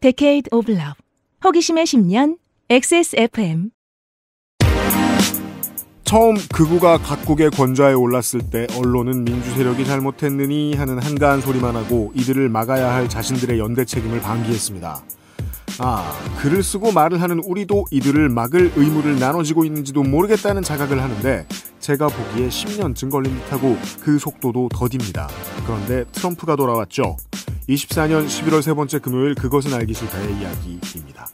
Decade of Love 호기심의 10년 XSFM 처음 극우가 각국의 권좌에 올랐을 때 언론은 민주 세력이 잘못했느니 하는 한가한 소리만 하고 이들을 막아야 할 자신들의 연대 책임을 방기했습니다. 아, 글을 쓰고 말을 하는 우리도 이들을 막을 의무를 나눠지고 있는지도 모르겠다는 자각을 하는데 제가 보기에 10년쯤 걸린 듯하고 그 속도도 더딥니다. 그런데 트럼프가 돌아왔죠. 24년 11월 세 번째 금요일 그것은 알기 싫다의 이야기입니다.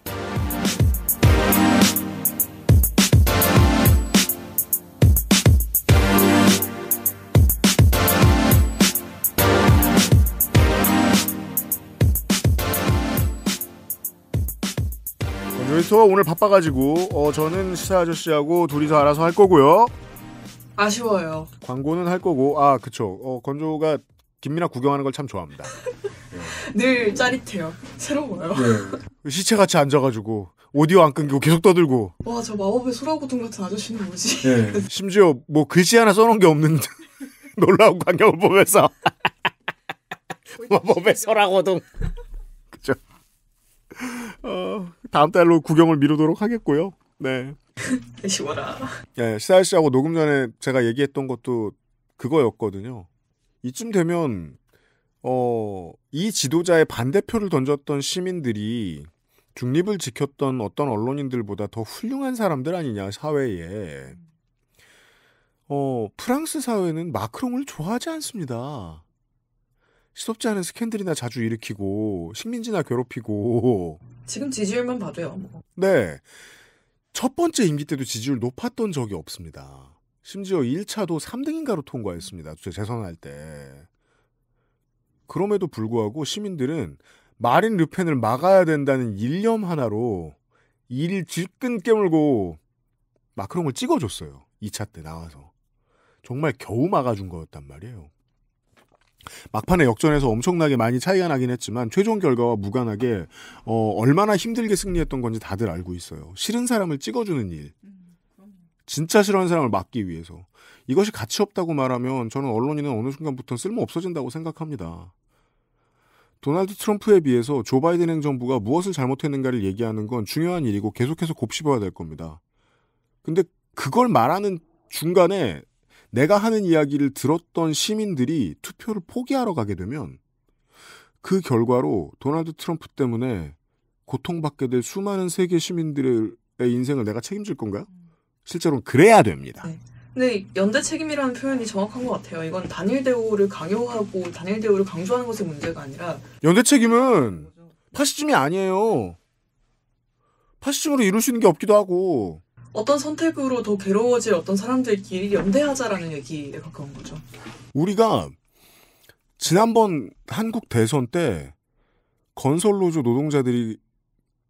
요리토 오늘 바빠가지고 어, 저는 시사 아저씨하고 둘이서 알아서 할 거고요. 아쉬워요. 광고는 할 거고 아 그쵸. 어, 건조가 김민아 구경하는 걸 참 좋아합니다. 늘 짜릿해요. 새로워요. 보 네. 시체같이 앉아가지고 오디오 안 끊기고 계속 떠들고. 와 저 마법의 소라고둥 같은 아저씨는 뭐지? 네. 심지어 뭐 글씨 하나 써놓은 게 없는 데 놀라운 광경을 보면서 마법의 소라고둥 그죠. 어, 다음 달로 구경을 미루도록 하겠고요. 네. 네 시원라 예, 시사일 씨하고 녹음 전에 제가 얘기했던 것도 그거였거든요. 이쯤 되면 어, 이 지도자의 반대표를 던졌던 시민들이 중립을 지켰던 어떤 언론인들보다 더 훌륭한 사람들 아니냐, 사회에. 어, 프랑스 사회는 마크롱을 좋아하지 않습니다. 시덥지 않은 스캔들이나 자주 일으키고, 식민지나 괴롭히고. 지금 지지율만 봐도요. 네. 첫 번째 임기 때도 지지율 높았던 적이 없습니다. 심지어 1차도 3등인가로 통과했습니다. 재선할 때. 그럼에도 불구하고 시민들은 마린 르펜을 막아야 된다는 일념 하나로 이를 질끈 깨물고 마크롱을 찍어줬어요. 2차 때 나와서. 정말 겨우 막아준 거였단 말이에요. 막판에 역전에서 엄청나게 많이 차이가 나긴 했지만 최종 결과와 무관하게 어, 얼마나 힘들게 승리했던 건지 다들 알고 있어요. 싫은 사람을 찍어주는 일. 음. 진짜 싫어하는 사람을 막기 위해서. 이것이 가치 없다고 말하면 저는 언론인은 어느 순간부터 쓸모 없어진다고 생각합니다. 도널드 트럼프에 비해서 조 바이든 행정부가 무엇을 잘못했는가를 얘기하는 건 중요한 일이고 계속해서 곱씹어야 될 겁니다. 근데 그걸 말하는 중간에 내가 하는 이야기를 들었던 시민들이 투표를 포기하러 가게 되면 그 결과로 도널드 트럼프 때문에 고통받게 될 수많은 세계 시민들의 인생을 내가 책임질 건가요? 실제로 그래야 됩니다. 네. 근데 연대 책임이라는 표현이 정확한 것 같아요. 이건 단일 대우를 강요하고 단일 대우를 강조하는 것의 문제가 아니라 연대 책임은 파시즘이 아니에요. 파시즘으로 이룰 수 있는 게 없기도 하고 어떤 선택으로 더 괴로워질 어떤 사람들끼리 연대하자라는 얘기에 가까운 거죠. 우리가 지난번 한국 대선 때 건설노조 노동자들이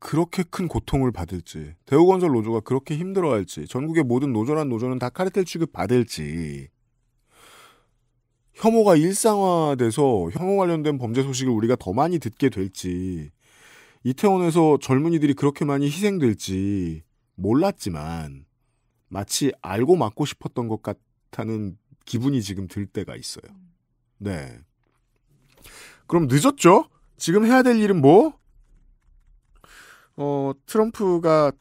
그렇게 큰 고통을 받을지, 대우건설 노조가 그렇게 힘들어할지, 전국의 모든 노조란 노조는 다 카르텔 취급 받을지, 혐오가 일상화돼서 혐오 관련된 범죄 소식을 우리가 더 많이 듣게 될지, 이태원에서 젊은이들이 그렇게 많이 희생될지 몰랐지만, 마치 알고 막고 싶었던 것 같다는 기분이 지금 들 때가 있어요. 네. 그럼 늦었죠? 지금 해야 될 일은 뭐? 어, 트럼프가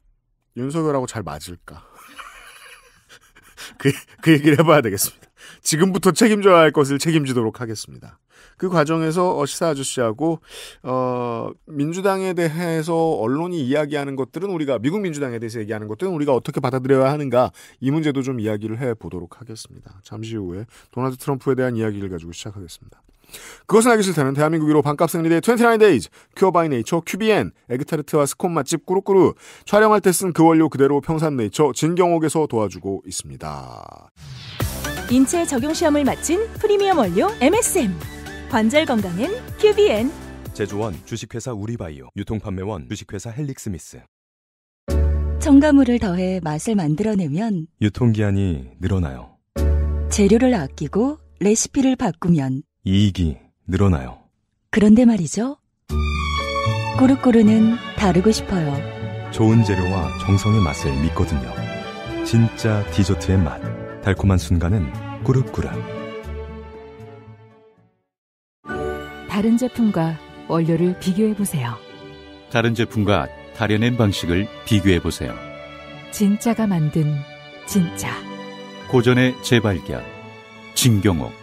윤석열하고 잘 맞을까? 그, 그 얘기를 해봐야 되겠습니다. 지금부터 책임져야 할 것을 책임지도록 하겠습니다. 그 과정에서 어, 시사 아저씨하고 어, 민주당에 대해서 언론이 이야기하는 것들은 우리가 미국 민주당에 대해서 얘기하는 것들은 우리가 어떻게 받아들여야 하는가 이 문제도 좀 이야기를 해 보도록 하겠습니다. 잠시 후에 도널드 트럼프에 대한 이야기를 가지고 시작하겠습니다. 그것은 알기 싫다는 대한민국 위로 반값 승리대 29데이즈, 큐어 바이 네이처 큐비엔, 에그타르트와 스콘 맛집 꾸루꾸루, 촬영할 때 쓴 그 원료 그대로 평산 네이처 진경옥에서 도와주고 있습니다. 인체 적용 시험을 마친 프리미엄 원료 MSM. 관절 건강엔 큐비엔. 제조원 주식회사 우리바이오, 유통판매원 주식회사 헬릭스미스. 첨가물을 더해 맛을 만들어내면 유통기한이 늘어나요. 재료를 아끼고 레시피를 바꾸면 이익이 늘어나요. 그런데 말이죠. 꾸루꾸루는 다르고 싶어요. 좋은 재료와 정성의 맛을 믿거든요. 진짜 디저트의 맛. 달콤한 순간은 꾸룩꾸룩. 다른 제품과 원료를 비교해 보세요. 다른 제품과 다려낸 방식을 비교해 보세요. 진짜가 만든 진짜. 고전의 재발견. 진경옥.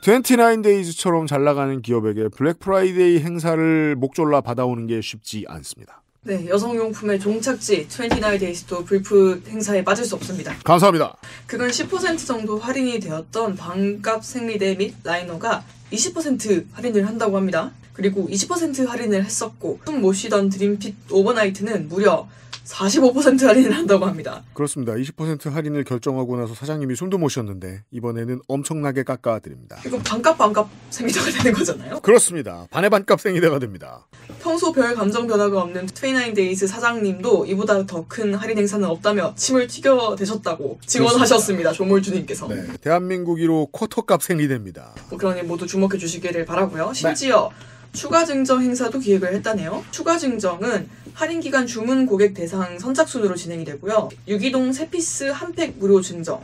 29데이즈처럼 잘 나가는 기업에게 블랙 프라이데이 행사를 목졸라 받아오는 게 쉽지 않습니다. 네, 여성용품의 종착지 29데이스도 불프 행사에 빠질 수 없습니다. 감사합니다. 그건 10% 정도 할인이 되었던 반값 생리대 및 라이너가 20% 할인을 한다고 합니다. 그리고 20% 할인을 했었고 숨모시던 드림핏 오버나이트는 무려 45% 할인을 한다고 합니다. 그렇습니다. 20% 할인을 결정하고 나서 사장님이 숨도 못 쉬었는데 이번에는 엄청나게 깎아드립니다. 이건 반값 반값 생리자가 되는 거잖아요? 그렇습니다. 반의 반값 생리자가 됩니다. 평소 별 감정 변화가 없는 29데이즈 사장님도 이보다 더 큰 할인 행사는 없다며 침을 튀겨대셨다고 증언하셨습니다. 조물주님께서 네. 대한민국 1로 쿼터값 생리됩니다뭐 그러니 모두 주목해 주시기를 바라고요. 심지어 네. 추가 증정 행사도 기획을 했다네요. 추가 증정은 할인 기간 주문 고객 대상 선착순으로 진행이 되고요. 유기동 세피스 한팩 무료 증정.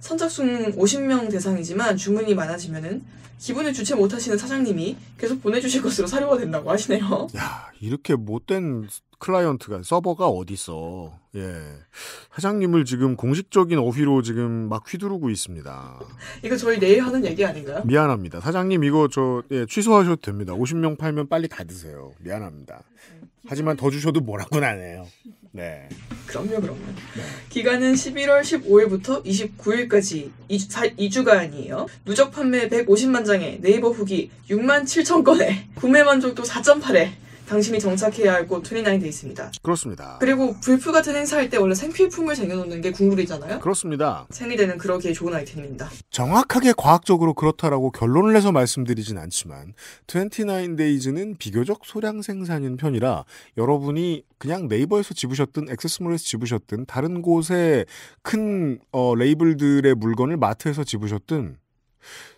선착순 50명 대상이지만 주문이 많아지면은 기분을 주체 못하시는 사장님이 계속 보내주실 것으로 사료가 된다고 하시네요. 야 이렇게 못된 클라이언트가 서버가 어디 있어? 예. 사장님을 지금 공식적인 어휘로 지금 막 휘두르고 있습니다. 이거 저희 내일 하는 얘기 아닌가요? 미안합니다. 사장님 이거 저 예, 취소하셔도 됩니다. 50명 팔면 빨리 다 드세요. 미안합니다. 하지만 더 주셔도 뭐라고는 안 해요. 네. 그럼요, 그럼요. 기간은 11월 15일부터 29일까지 2주, 간이에요 누적 판매 150만 장에 네이버 후기 6만 7천 건에 구매 만족도 4.8에 당신이 정착해야 할 곳 29에 있습니다. 그렇습니다. 그리고 불프 같은 행사할 때 원래 생필품을 쟁여놓는 게 궁룰이잖아요. 그렇습니다. 생리대는 그러기에 좋은 아이템입니다. 정확하게 과학적으로 그렇다라고 결론을 내서 말씀드리진 않지만 29데이즈는 비교적 소량 생산인 편이라 여러분이 그냥 네이버에서 집으셨든 액세스몰에서 집으셨든 다른 곳에 큰 어, 레이블들의 물건을 마트에서 집으셨든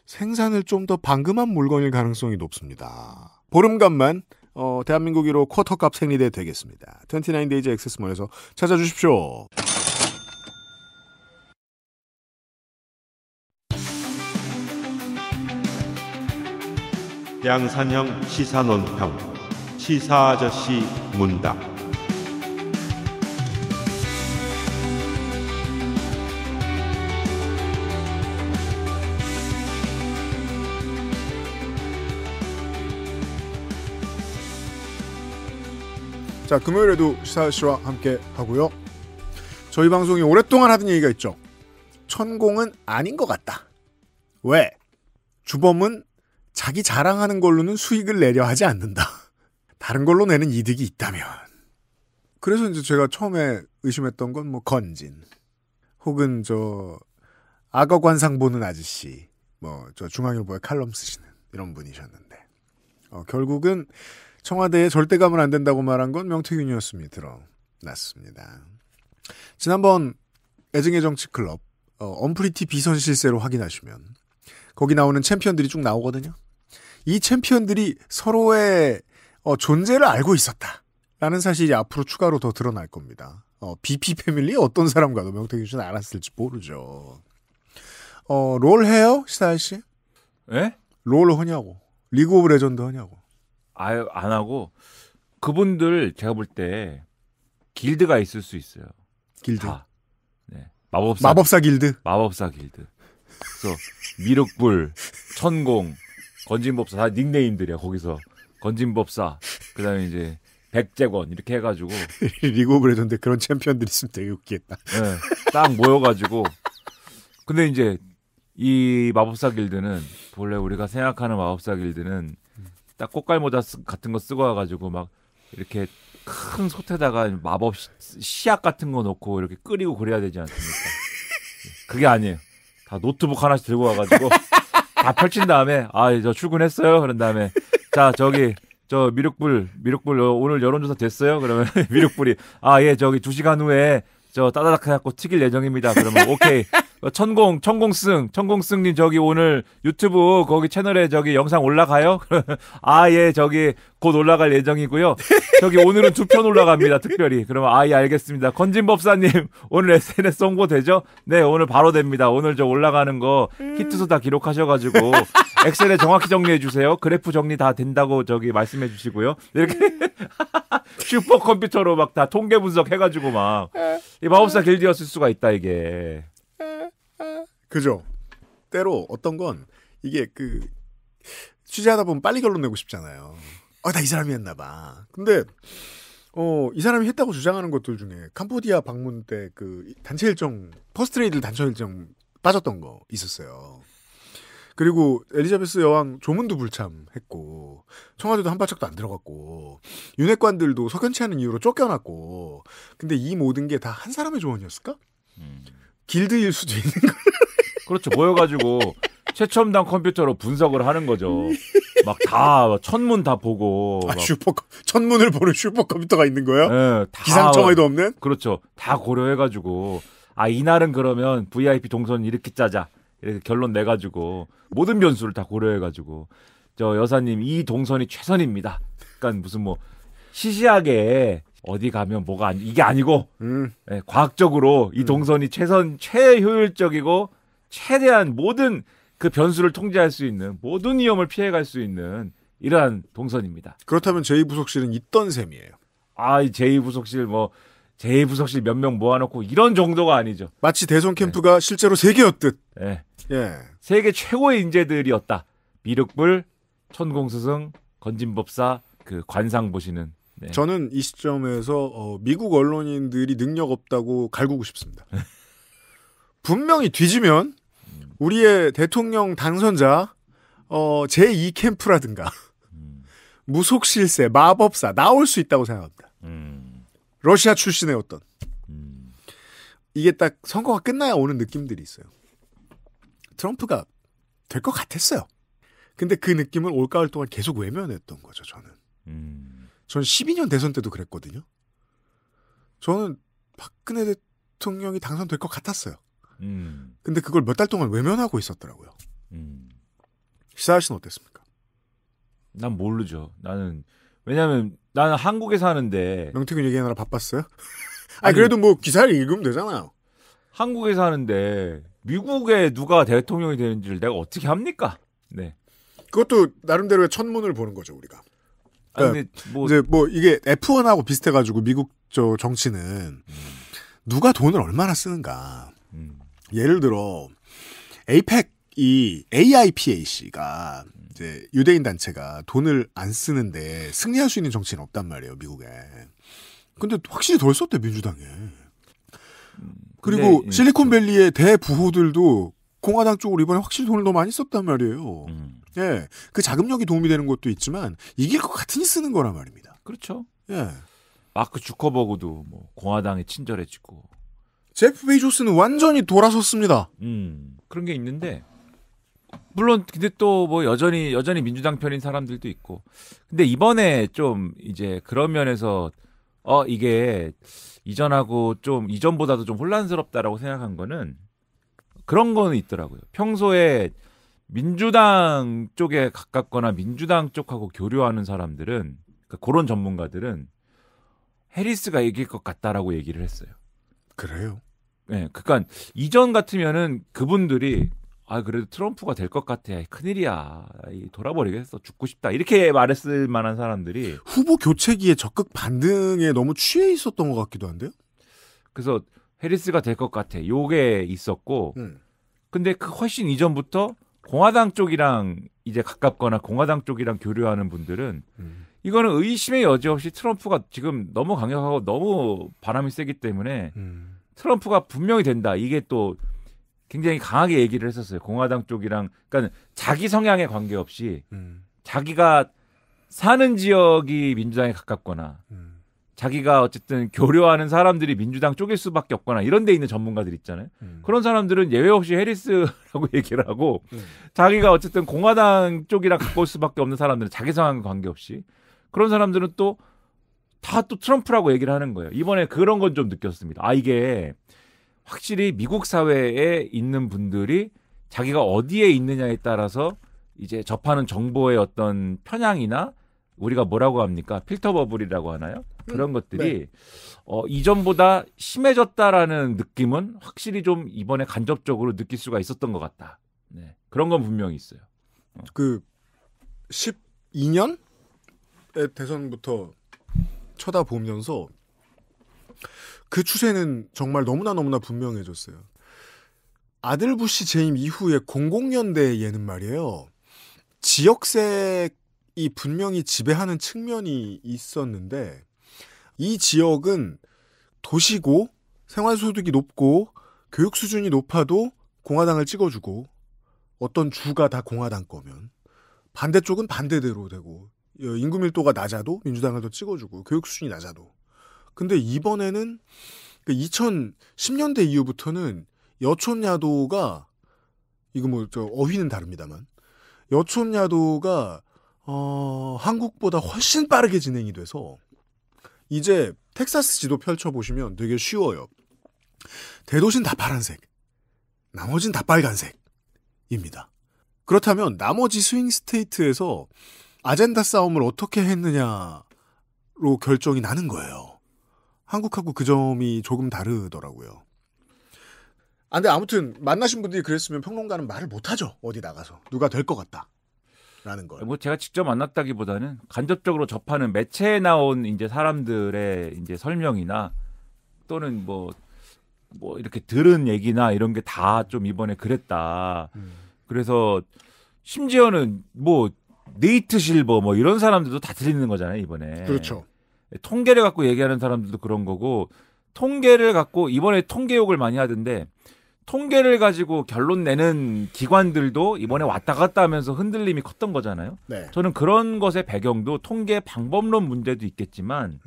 생산을 좀 더 방금한 물건일 가능성이 높습니다. 보름간만 어, 대한민국 으로 쿼터값 생리대 되겠습니다. 29데이즈 액세스몰에서 찾아주십시오. 양산형 시사논평 시사아저씨 문답 자 금요일에도 시사 씨와 함께 하고요. 저희 방송이 오랫동안 하던 얘기가 있죠. 천공은 아닌 것 같다. 왜? 주범은 자기 자랑하는 걸로는 수익을 내려 하지 않는다. 다른 걸로 내는 이득이 있다면. 그래서 이제 제가 처음에 의심했던 건 뭐 건진 혹은 저 악어 관상 보는 아저씨 뭐 저 중앙일보에 칼럼 쓰시는 이런 분이셨는데 어, 결국은 청와대에 절대 가면 안 된다고 말한 건 명태균이었음이 드러났습니다. 지난번 애증의 정치 클럽 어, 언프리티 비선 실세로 확인하시면 거기 나오는 챔피언들이 쭉 나오거든요. 이 챔피언들이 서로의 어, 존재를 알고 있었다라는 사실이 앞으로 추가로 더 드러날 겁니다. 어, BP 패밀리 어떤 사람과도 명태균 씨는 알았을지 모르죠. 어, 롤 해요? 시사일 씨? 예? 롤 하냐고. 리그 오브 레전드 하냐고. 아예 안 하고 그분들 제가 볼 때 길드가 있을 수 있어요. 길드. 다. 네. 마법사. 마법사 길드. 마법사 길드. 그래서 미륵불, 천공, 건진법사 다 닉네임들이야 거기서 건진법사. 그다음에 이제 백제권 이렇게 해가지고 리그 오브 레전드 그런 챔피언들이 있으면 되게 웃기겠다. 네, 딱 모여가지고 근데 이제 이 마법사 길드는 본래 우리가 생각하는 마법사 길드는 딱 꽃갈 모자 같은 거 쓰고 와가지고 막 이렇게 큰 솥에다가 마법 시약 같은 거 넣고 이렇게 끓이고 그래야 되지 않습니까? 예, 그게 아니에요. 다 노트북 하나씩 들고 와가지고 다 펼친 다음에 아 저 출근했어요. 그런 다음에 자 저기 저 미륵불 미륵불 오늘 여론조사 됐어요. 그러면 미륵불이 아 예 저기 두 시간 후에 저 따다닥 해갖고 튀길 예정입니다. 그러면 오케이 어, 천공 천공승 천공승님 저기 오늘 유튜브 거기 채널에 저기 영상 올라가요? 아 예 저기 곧 올라갈 예정이고요. 저기 오늘은 두 편 올라갑니다 특별히. 그러면 아예 알겠습니다. 건진법사님 오늘 SNS 홍보 되죠? 네 오늘 바로 됩니다. 오늘 저 올라가는 거 음... 히트수 다 기록하셔가지고 엑셀에 정확히 정리해 주세요. 그래프 정리 다 된다고 저기 말씀해 주시고요. 이렇게 슈퍼 컴퓨터로 막 다 통계 분석해가지고 막 이 마법사 길드였을 수가 있다 이게. 그죠. 때로 어떤 건 이게 그 취재하다 보면 빨리 결론 내고 싶잖아요. 아, 나이 사람이 었나 봐. 근데 어, 이 사람이 했다고 주장하는 것들 중에 캄보디아 방문 때 그 단체 일정 퍼스트레이드 단체 일정 빠졌던 거 있었어요. 그리고 엘리자베스 여왕 조문도 불참했고 청와대도 한 발짝도 안 들어갔고 윤핵관들도 석연치 않은 이유로 쫓겨났고 근데 이 모든 게 다 한 사람의 조언이었을까? 음. 길드일 수도 있는 거예요. 그렇죠. 모여가지고 최첨단 컴퓨터로 분석을 하는 거죠. 막 다 천문 다 보고 아, 슈퍼 천문을 보는 슈퍼컴퓨터가 있는 거예요? 네, 다, 기상청에도 없는? 그렇죠. 다 고려해가지고 아 이날은 그러면 VIP 동선 이렇게 짜자 이렇게 결론 내가지고 모든 변수를 다 고려해가지고 저 여사님 이 동선이 최선입니다. 그러니까 무슨 뭐 시시하게 어디 가면 뭐가 아니, 이게 아니고 음. 네, 과학적으로 이 음. 동선이 음. 최선 최효율적이고 최대한 모든 그 변수를 통제할 수 있는 모든 위험을 피해갈 수 있는 이러한 동선입니다. 그렇다면 제2부속실은 있던 셈이에요. 아, 제2부속실 뭐 제2부속실 몇 명 모아놓고 이런 정도가 아니죠. 마치 대선 네. 캠프가 네. 실제로 세계였듯. 네. 예. 예. 세계 최고의 인재들이었다. 미륵불, 천공수승 건진법사, 그 관상 보시는. 네. 저는 이 시점에서 어, 미국 언론인들이 능력 없다고 갈구고 싶습니다. 분명히 뒤지면 우리의 대통령 당선자 어, 제2 캠프라든가 음. 무속실세 마법사 나올 수 있다고 생각합니다. 음. 러시아 출신의 어떤 음. 이게 딱 선거가 끝나야 오는 느낌들이 있어요. 트럼프가 될 것 같았어요. 근데 그 느낌을 올가을 동안 계속 외면했던 거죠. 저는. 음. 전 12년 대선 때도 그랬거든요. 저는 박근혜 대통령이 당선될 것 같았어요. 근데 그걸 몇 달 동안 외면하고 있었더라고요. 음. 시사할 씨는 어땠습니까? 난 모르죠. 나는 왜냐면 하 나는 한국에 사는데 명태균 얘기하느라 바빴어요? 아니, 아니 그래도 뭐 기사를 읽으면 되잖아요. 한국에 사는데 미국에 누가 대통령이 되는지를 내가 어떻게 합니까? 네. 그것도 나름대로의 천문을 보는 거죠 우리가. 그러니까 아니, 뭐... 이제 뭐 이게 F1하고 비슷해가지고 미국 저 정치는 음. 누가 돈을 얼마나 쓰는가. 음. 예를 들어 에이펙이 AIPAC가 이제 유대인 단체가 돈을 안 쓰는데 승리할 수 있는 정치는 없단 말이에요 미국에. 근데 확실히 덜 썼대 민주당에. 그리고 근데, 실리콘밸리의 그 대부호들도 공화당 쪽으로 이번에 확실히 돈을 더 많이 썼단 말이에요. 음. 예, 그 자금력이 도움이 되는 것도 있지만 이길 것 같으니 쓰는 거란 말입니다. 그렇죠. 예. 마크 주커버그도 뭐 공화당에 친절해지고 제프 베이조스는 완전히 돌아섰습니다. 음, 그런 게 있는데 물론 근데 또 뭐 여전히 여전히 민주당 편인 사람들도 있고 근데 이번에 좀 이제 그런 면에서 어 이게 이전하고 좀 이전보다도 좀 혼란스럽다라고 생각한 거는 그런 거는 있더라고요. 평소에 민주당 쪽에 가깝거나 민주당 쪽하고 교류하는 사람들은 그러니까 그런 전문가들은 해리스가 이길 것 같다라고 얘기를 했어요. 그래요? 네, 그러니까 이전 같으면은 그분들이 아 그래도 트럼프가 될 것 같아 큰일이야 돌아버리겠어 죽고 싶다 이렇게 말했을 만한 사람들이 후보 교체기에 적극 반등에 너무 취해 있었던 것 같기도 한데요. 그래서 해리스가 될 것 같아 요게 있었고 음. 근데 그 훨씬 이전부터 공화당 쪽이랑 이제 가깝거나 공화당 쪽이랑 교류하는 분들은 음. 이거는 의심의 여지 없이 트럼프가 지금 너무 강력하고 너무 바람이 세기 때문에. 음. 트럼프가 분명히 된다. 이게 또 굉장히 강하게 얘기를 했었어요. 공화당 쪽이랑 그러니까 자기 성향에 관계없이 음. 자기가 사는 지역이 민주당에 가깝거나 음. 자기가 어쨌든 교류하는 사람들이 민주당 쪽일 수밖에 없거나 이런 데 있는 전문가들 있잖아요. 음. 그런 사람들은 예외 없이 해리스라고 얘기를 하고 음. 자기가 어쨌든 공화당 쪽이랑 가까울 수밖에 없는 사람들은 자기 성향과 관계없이 그런 사람들은 또 다또 트럼프라고 얘기를 하는 거예요. 이번에 그런 건 좀 느꼈습니다. 아 이게 확실히 미국 사회에 있는 분들이 자기가 어디에 있느냐에 따라서 이제 접하는 정보의 어떤 편향이나 우리가 뭐라고 합니까? 필터 버블이라고 하나요? 그런 음, 것들이 네. 어, 이전보다 심해졌다라는 느낌은 확실히 좀 이번에 간접적으로 느낄 수가 있었던 것 같다. 네. 그런 건 분명히 있어요. 어. 그 12년? 대선부터 쳐다보면서 그 추세는 정말 너무나 너무나 분명해졌어요. 아들 부시 재임 이후에 00년대 얘는 말이에요. 지역색이 분명히 지배하는 측면이 있었는데 이 지역은 도시고 생활소득이 높고 교육 수준이 높아도 공화당을 찍어주고 어떤 주가 다 공화당 거면 반대쪽은 반대대로 되고 예, 인구 밀도가 낮아도 민주당을 더 찍어주고 교육 수준이 낮아도. 근데 이번에는 그 2010년대 이후부터는 여촌 야도가 이거 뭐저 어휘는 다릅니다만 여촌 야도가 어 한국보다 훨씬 빠르게 진행이 돼서 이제 텍사스 지도 펼쳐 보시면 되게 쉬워요. 대도시는 다 파란색, 나머지는 다 빨간색입니다. 그렇다면 나머지 스윙 스테이트에서 아젠다 싸움을 어떻게 했느냐로 결정이 나는 거예요. 한국하고 그 점이 조금 다르더라고요. 아, 근데 아무튼 만나신 분들이 그랬으면 평론가는 말을 못하죠. 어디 나가서 누가 될 것 같다. 라는 거예요. 뭐 제가 직접 만났다기보다는 간접적으로 접하는 매체에 나온 이제 사람들의 이제 설명이나 또는 뭐뭐 뭐 이렇게 들은 얘기나 이런 게 다 좀 이번에 그랬다. 음. 그래서 심지어는 뭐 네이트 실버 뭐 이런 사람들도 다 틀리는 거잖아요 이번에. 그렇죠. 통계를 갖고 얘기하는 사람들도 그런 거고 통계를 갖고 이번에 통계 욕을 많이 하던데 통계를 가지고 결론 내는 기관들도 이번에 왔다 갔다 하면서 흔들림이 컸던 거잖아요. 네. 저는 그런 것의 배경도 통계 방법론 문제도 있겠지만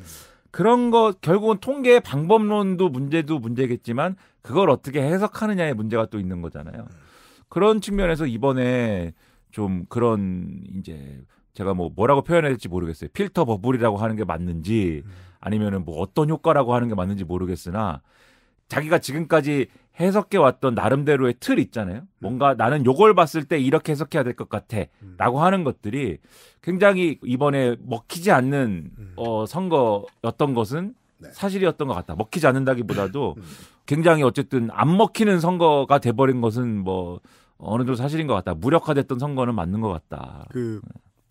그런 것 결국은 통계 방법론도 문제도 문제겠지만 그걸 어떻게 해석하느냐의 문제가 또 있는 거잖아요. 그런 측면에서 이번에 좀 그런 이제 제가 뭐 뭐라고 표현해야 될지 모르겠어요. 필터 버블이라고 하는 게 맞는지 아니면은 뭐 어떤 효과라고 하는 게 맞는지 모르겠으나 자기가 지금까지 해석해 왔던 나름대로의 틀 있잖아요. 뭔가 나는 요걸 봤을 때 이렇게 해석해야 될 것 같아라고 하는 것들이 굉장히 이번에 먹히지 않는 음. 어 선거였던 것은 네. 사실이었던 것 같다. 먹히지 않는다기보다도 음. 굉장히 어쨌든 안 먹히는 선거가 돼버린 것은 뭐 어느 정도 사실인 것 같다. 무력화됐던 선거는 맞는 것 같다. 그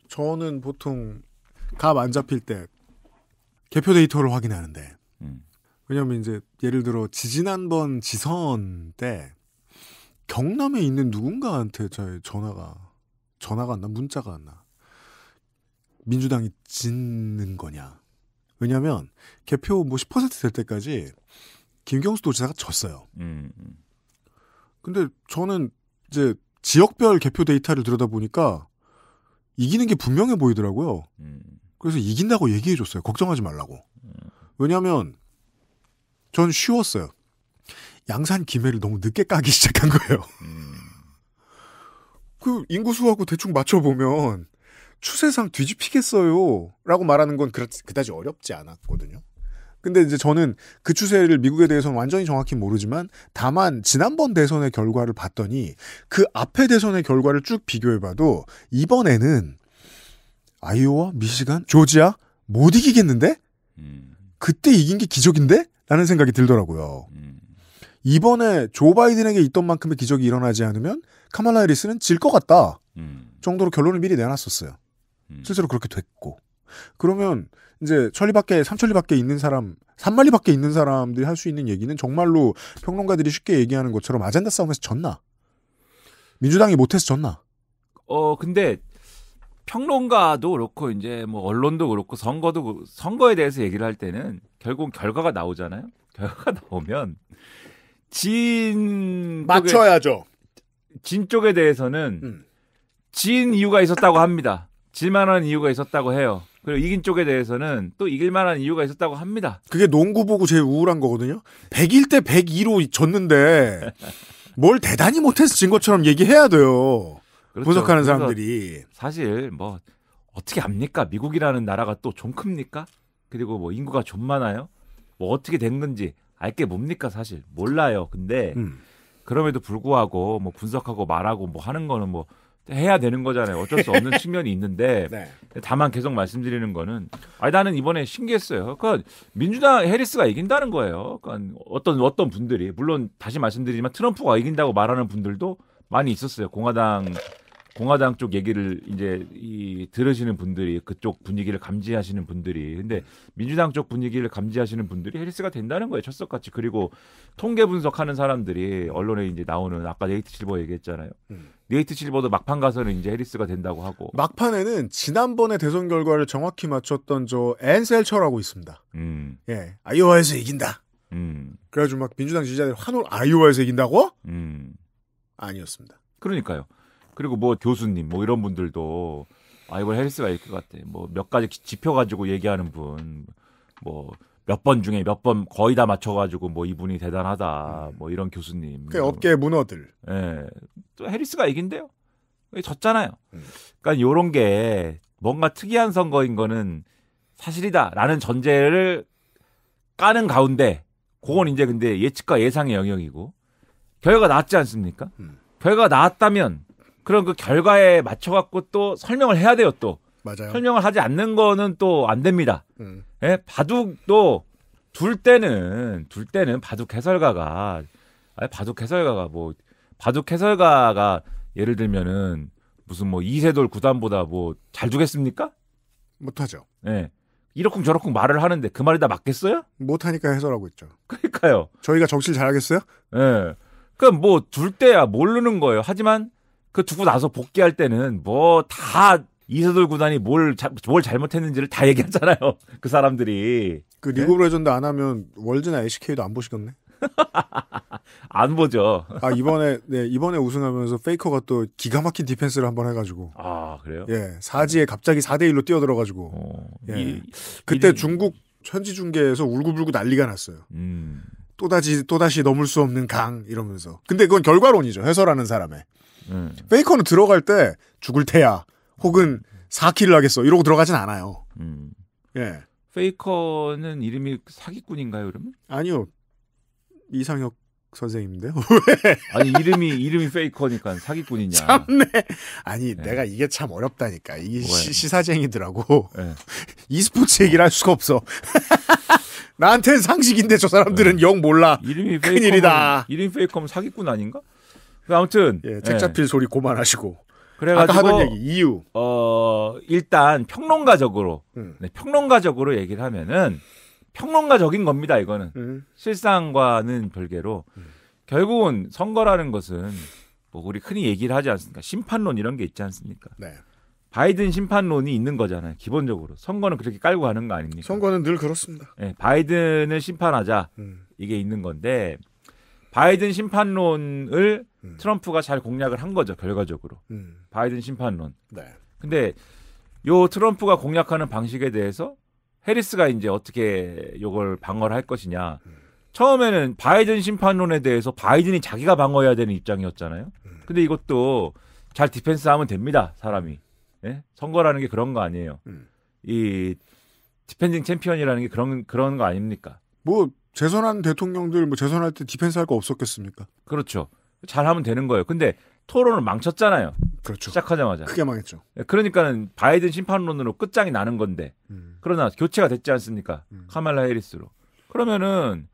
저는 보통 갑안 잡힐 때 개표 데이터를 확인하는데 음. 왜냐하면 이제 예를 들어 지지난번 지선 때 경남에 있는 누군가한테 저의 전화가 전화가 안 나 문자가 안나 민주당이 짓는 거냐 왜냐면 개표 뭐 10%될 때까지 김경수 도지사가 졌어요. 음, 음. 근데 저는 이제 지역별 개표 데이터를 들여다보니까 이기는 게 분명해 보이더라고요. 음. 그래서 이긴다고 얘기해 줬어요. 걱정하지 말라고. 음. 왜냐하면 전 쉬웠어요. 양산 김해를 너무 늦게 까기 시작한 거예요. 음. 그 인구수하고 대충 맞춰보면 추세상 뒤집히겠어요. 라고 말하는 건 그다지 어렵지 않았거든요. 근데 이제 저는 그 추세를 미국에 대해서는 완전히 정확히 모르지만 다만 지난번 대선의 결과를 봤더니 그 앞에 대선의 결과를 쭉 비교해봐도 이번에는 아이오와, 미시간, 조지아 못 이기겠는데? 음. 그때 이긴 게 기적인데? 라는 생각이 들더라고요. 음. 이번에 조 바이든에게 있던 만큼의 기적이 일어나지 않으면 카말라 해리스는 질 것 같다. 음. 정도로 결론을 미리 내놨었어요. 실제로 그렇게 됐고. 그러면 이제 천리밖에 삼천리밖에 있는 사람 삼만리밖에 있는 사람들이 할 수 있는 얘기는 정말로 평론가들이 쉽게 얘기하는 것처럼 아젠다 싸움에서 졌나 민주당이 못해서 졌나 어 근데 평론가도 그렇고 이제 뭐 언론도 그렇고 선거도 그, 선거에 대해서 얘기를 할 때는 결국 결과가 나오잖아요 결과가 나오면 진 맞춰야죠 진 쪽에 대해서는 음. 진 이유가 있었다고 합니다. 질만한 이유가 있었다고 해요. 그리고 이긴 쪽에 대해서는 또 이길 만한 이유가 있었다고 합니다. 그게 농구 보고 제일 우울한 거거든요. 100일 때 102로 졌는데 뭘 대단히 못해서 진 것처럼 얘기해야 돼요. 그렇죠. 분석하는 사람들이 사실 뭐 어떻게 압니까? 미국이라는 나라가 또좀 큽니까? 그리고 뭐 인구가 좀 많아요? 뭐 어떻게 된 건지 알 게 뭡니까 사실 몰라요. 근데 음. 그럼에도 불구하고 뭐 분석하고 말하고 뭐 하는 거는 뭐 해야 되는 거잖아요. 어쩔 수 없는 측면이 있는데 네. 다만 계속 말씀드리는 거는 아 나는 이번에 신기했어요. 그러니까 민주당 해리스가 이긴다는 거예요. 그러니까 어떤 어떤 분들이 물론 다시 말씀드리지만 트럼프가 이긴다고 말하는 분들도 많이 있었어요. 공화당 공화당 쪽 얘기를 이제 이 들으시는 분들이 그쪽 분위기를 감지하시는 분들이 근데 민주당 쪽 분위기를 감지하시는 분들이 해리스가 된다는 거예요 첫석같이 그리고 통계 분석하는 사람들이 언론에 이제 나오는 아까 에이트 실버 얘기했잖아요 음. 네이트 실버도 막판 가서는 이제 해리스가 된다고 하고 막판에는 지난번에 대선 결과를 정확히 맞췄던 저 앤셀처라고 있습니다. 음. 예, 아이오와에서 이긴다. 음. 그래가지고 막 민주당 지지자들이 환호를 아이오와에서 이긴다고? 음. 아니었습니다. 그러니까요. 그리고 뭐 교수님 뭐 이런 분들도 아이고 리스가 있을 것 같아. 뭐몇 가지 지표 가지고 얘기하는 분, 뭐 몇번 중에 몇 번 거의 다 맞춰가지고 뭐 이분이 대단하다 음. 뭐 이런 교수님. 그 업계 문어들. 예. 또 해리스가 이긴데요. 졌잖아요. 음. 그러니까 요런 게 뭔가 특이한 선거인 거는 사실이다라는 전제를 까는 가운데 그건 이제 근데 예측과 예상의 영역이고 결과가 나왔지 않습니까? 음. 결과가 나왔다면 그럼그 결과에 맞춰 갖고 또 설명을 해야 돼요 또 맞아요. 설명을 하지 않는 거는 또 안 됩니다. 음. 예? 바둑도 둘 때는 둘 때는 바둑 해설가가 아니 바둑 해설가가 뭐 바둑 해설가가 예를 들면은 무슨 뭐 이세돌 구단보다 뭐잘 주겠습니까? 못하죠. 예. 이렇쿵저렇쿵 말을 하는데 그 말이 다 맞겠어요? 못하니까 해설하고 있죠. 그러니까요. 저희가 정치를 잘하겠어요? 예. 그럼 그러니까 뭐둘 때야 모르는 거예요. 하지만 그 두고 나서 복귀할 때는 뭐다 이세돌 구단이 뭘, 자, 뭘 잘못했는지를 다얘기하잖아요그 사람들이. 그 리그 오브 레전드 안 하면 월드나 LCK도 안 보시겠네? 안 보죠. 아, 이번에, 네, 이번에 우승하면서 페이커가 또 기가 막힌 디펜스를 한번 해가지고. 아, 그래요? 예. 사지에 갑자기 4대1로 뛰어들어가지고. 어, 예. 이, 그때 이, 중국 현지 중계에서 울고불고 난리가 났어요. 음. 또다시, 또다시 넘을 수 없는 강, 이러면서. 근데 그건 결과론이죠. 해설하는 사람의. 음. 페이커는 들어갈 때 죽을 테야. 혹은 사킬를 하겠어 이러고 들어가진 않아요. 음. 예. 페이커는 이름이 사기꾼인가요, 그러 아니요. 이상혁 선생님인데요. 아니 이름이 이름이 페이커니까 사기꾼이냐. 참네. 아니 네. 내가 이게 참 어렵다니까. 이게 시, 사쟁이더라고이스포츠 네. 얘기를 할 수가 없어. 나한테는 상식인데 저 사람들은 네. 영 몰라. 이름이 페이커 큰일이다. 이름이 페이커면 사기꾼 아닌가? 아무튼 예, 책 네. 잡힐 소리 고만하시고. 그래가지고 아까 하던 얘기 이유. 어 일단 평론가적으로 음. 네, 평론가적으로 얘기를 하면은 평론가적인 겁니다. 이거는 음. 실상과는 별개로 음. 결국은 선거라는 것은 뭐 우리 흔히 얘기를 하지 않습니까? 심판론 이런 게 있지 않습니까? 네. 바이든 심판론이 있는 거잖아요. 기본적으로 선거는 그렇게 깔고 가는 거 아닙니까? 선거는 늘 그렇습니다. 네, 바이든을 심판하자 음. 이게 있는 건데 바이든 심판론을 음. 트럼프가 잘 공략을 한 거죠 결과적으로 음. 바이든 심판론. 네. 근데 요 트럼프가 공략하는 방식에 대해서 해리스가 이제 어떻게 요걸 방어를 할 것이냐. 음. 처음에는 바이든 심판론에 대해서 바이든이 자기가 방어해야 되는 입장이었잖아요. 음. 근데 이것도 잘 디펜스 하면 됩니다 사람이. 예? 선거라는 게 그런 거 아니에요. 음. 이 디펜딩 챔피언이라는 게 그런 그런 거 아닙니까? 뭐 재선한 대통령들 뭐 재선할 때 디펜스 할 거 없었겠습니까? 그렇죠. 잘하면 되는 거예요. 근데 토론을 망쳤잖아요. 그렇죠. 시작하자마자. 크게 망했죠. 예, 그러니까는 바이든 심판론으로 끝장이 나는 건데. 음. 그러나 교체가 됐지 않습니까? 음. 카말라 해리스로. 그러면은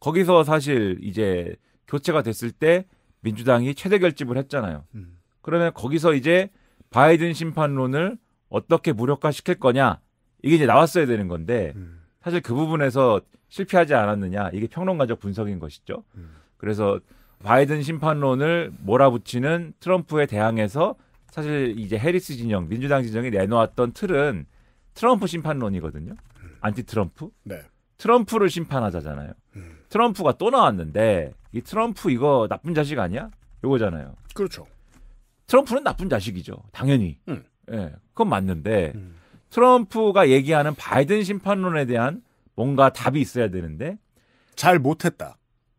거기서 사실 이제 교체가 됐을 때 민주당이 최대 결집을 했잖아요. 음. 그러면 거기서 이제 바이든 심판론을 어떻게 무력화시킬 거냐 이게 이제 나왔어야 되는 건데 음. 사실 그 부분에서 실패하지 않았느냐 이게 평론가적 분석인 것이죠. 음. 그래서 바이든 심판론을 몰아붙이는 트럼프에 대항해서 사실 이제 해리스 진영 민주당 진영이 내놓았던 틀은 트럼프 심판론이거든요. 안티 트럼프. 네. 트럼프를 심판하자잖아요. 음. 트럼프가 또 나왔는데 이 트럼프 이거 나쁜 자식 아니야? 요거잖아요. 그렇죠. 트럼프는 나쁜 자식이죠. 당연히. 음. 예. 그건 맞는데 음. 트럼프가 얘기하는 바이든 심판론에 대한 뭔가 답이 있어야 되는데 잘 못했다.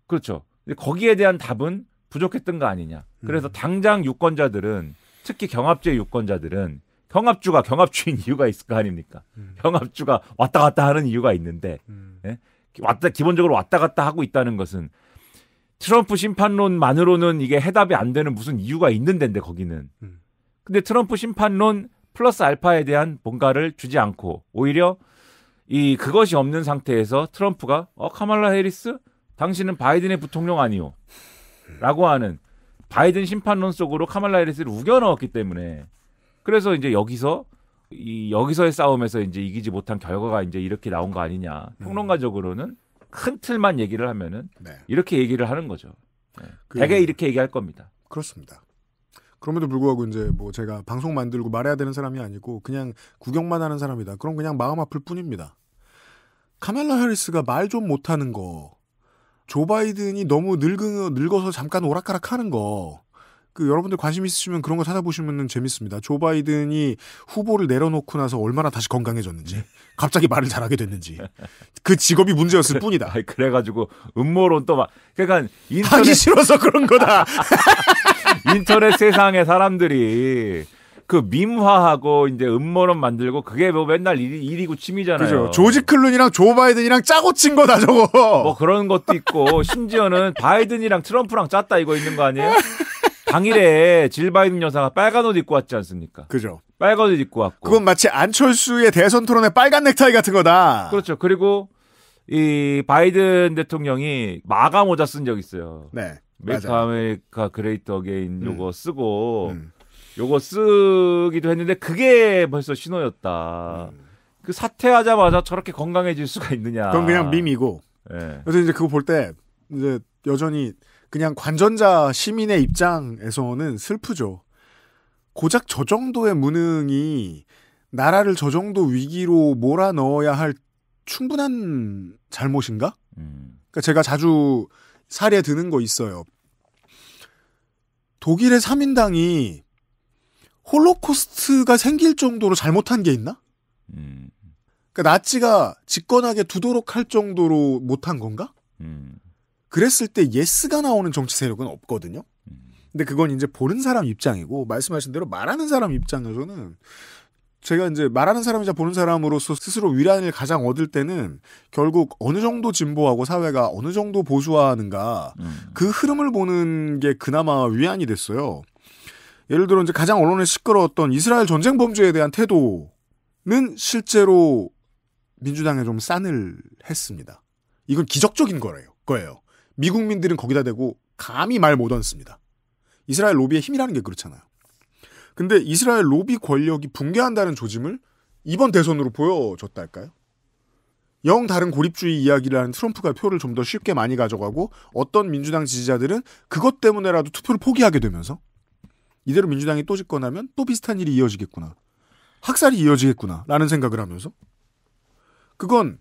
그렇죠. 거기에 대한 답은 부족했던 거 아니냐. 그래서 음. 당장 유권자들은 특히 경합제 유권자들은 경합주가 경합주인 이유가 있을 거 아닙니까? 음. 경합주가 왔다 갔다 하는 이유가 있는데 음. 예? 왔다 기본적으로 왔다 갔다 하고 있다는 것은 트럼프 심판론만으로는 이게 해답이 안 되는 무슨 이유가 있는 데인데 거기는. 음. 근데 트럼프 심판론 플러스 알파에 대한 뭔가를 주지 않고 오히려 이 그것이 없는 상태에서 트럼프가 어 카말라 해리스 당신은 바이든의 부통령 아니오 라고 하는 바이든 심판론 속으로 카말라 해리스를 우겨 넣었기 때문에 그래서 이제 여기서 이 여기서의 싸움에서 이제 이기지 못한 결과가 이제 이렇게 나온 거 아니냐 평론가적으로는 큰 틀만 얘기를 하면은 네. 이렇게 얘기를 하는 거죠. 네. 그... 대개 이렇게 얘기할 겁니다. 그렇습니다. 그럼에도 불구하고 이제 뭐 제가 방송 만들고 말해야 되는 사람이 아니고 그냥 구경만 하는 사람이다. 그럼 그냥 마음 아플 뿐입니다. 카멜라 해리스가 말 좀 못하는 거, 조 바이든이 너무 늙은, 늙어서 잠깐 오락가락 하는 거, 그 여러분들 관심 있으시면 그런 거 찾아보시면 재밌습니다. 조 바이든이 후보를 내려놓고 나서 얼마나 다시 건강해졌는지, 갑자기 말을 잘하게 됐는지, 그 직업이 문제였을 뿐이다. 그래가지고 음모론 또 막, 그러니까 인터넷... 하기 싫어서 그런 거다. 인터넷 세상의 사람들이 그 민화하고 이제 음모론 만들고 그게 뭐 맨날 일이, 일이고 취미잖아요. 그죠. 조지 클룬이랑 조 바이든이랑 짜고 친 거다 저거. 뭐 그런 것도 있고 심지어는 바이든이랑 트럼프랑 짰다 이거 있는 거 아니에요? 당일에 질 바이든 여사가 빨간 옷 입고 왔지 않습니까? 그죠. 빨간 옷 입고 왔고. 그건 마치 안철수의 대선 토론의 빨간 넥타이 같은 거다. 그렇죠. 그리고 이 바이든 대통령이 마가 모자 쓴적 있어요. 네. 메이크 아메리카 그레이트 어게인 요거 쓰고 음. 요거 쓰기도 했는데 그게 벌써 신호였다. 음. 그 사퇴하자마자 저렇게 건강해질 수가 있느냐. 그건 그냥 밈이고. 네. 그래서 이제 그거 볼 때 이제 여전히 그냥 관전자 시민의 입장에서는 슬프죠. 고작 저 정도의 무능이 나라를 저 정도 위기로 몰아넣어야 할 충분한 잘못인가? 음. 그러니까 제가 자주 사례 드는 거 있어요. 독일의 3인당이 홀로코스트가 생길 정도로 잘못한 게 있나? 음. 그러니까 나치가 집권하게 두도록 할 정도로 못한 건가? 음. 그랬을 때 예스가 나오는 정치 세력은 없거든요. 음. 근데 그건 이제 보는 사람 입장이고 말씀하신 대로 말하는 사람 입장에서는 제가 이제 말하는 사람이자 보는 사람으로서 스스로 위안을 가장 얻을 때는 결국 어느 정도 진보하고 사회가 어느 정도 보수화하는가 음. 그 흐름을 보는 게 그나마 위안이 됐어요. 예를 들어 이제 가장 언론에 시끄러웠던 이스라엘 전쟁 범죄에 대한 태도는 실제로 민주당에 좀 싼을 했습니다. 이건 기적적인 거래요. 거예요. 미국민들은 거기다 대고 감히 말못 얹습니다. 이스라엘 로비의 힘이라는 게 그렇잖아요. 근데 이스라엘 로비 권력이 붕괴한다는 조짐을 이번 대선으로 보여줬달까요? 영 다른 고립주의 이야기라는 트럼프가 표를 좀 더 쉽게 많이 가져가고 어떤 민주당 지지자들은 그것 때문에라도 투표를 포기하게 되면서 이대로 민주당이 또 집권하면 또 비슷한 일이 이어지겠구나. 학살이 이어지겠구나. 라는 생각을 하면서 그건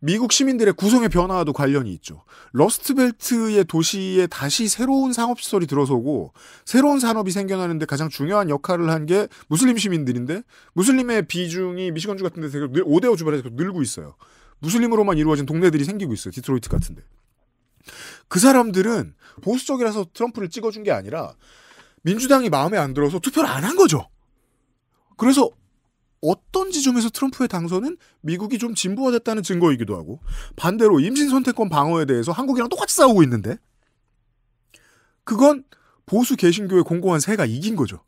미국 시민들의 구성의 변화와도 관련이 있죠. 러스트벨트의 도시에 다시 새로운 상업시설이 들어서고 새로운 산업이 생겨나는데 가장 중요한 역할을 한 게 무슬림 시민들인데 무슬림의 비중이 미시건주 같은 데서 5대5 주발에서 늘고 있어요. 무슬림으로만 이루어진 동네들이 생기고 있어요. 디트로이트 같은데. 그 사람들은 보수적이라서 트럼프를 찍어준 게 아니라 민주당이 마음에 안 들어서 투표를 안 한 거죠. 그래서 어떤 지점에서 트럼프의 당선은 미국이 좀 진보화됐다는 증거이기도 하고 반대로 임신 선택권 방어에 대해서 한국이랑 똑같이 싸우고 있는데 그건 보수 개신교의 공고한 새가 이긴 거죠.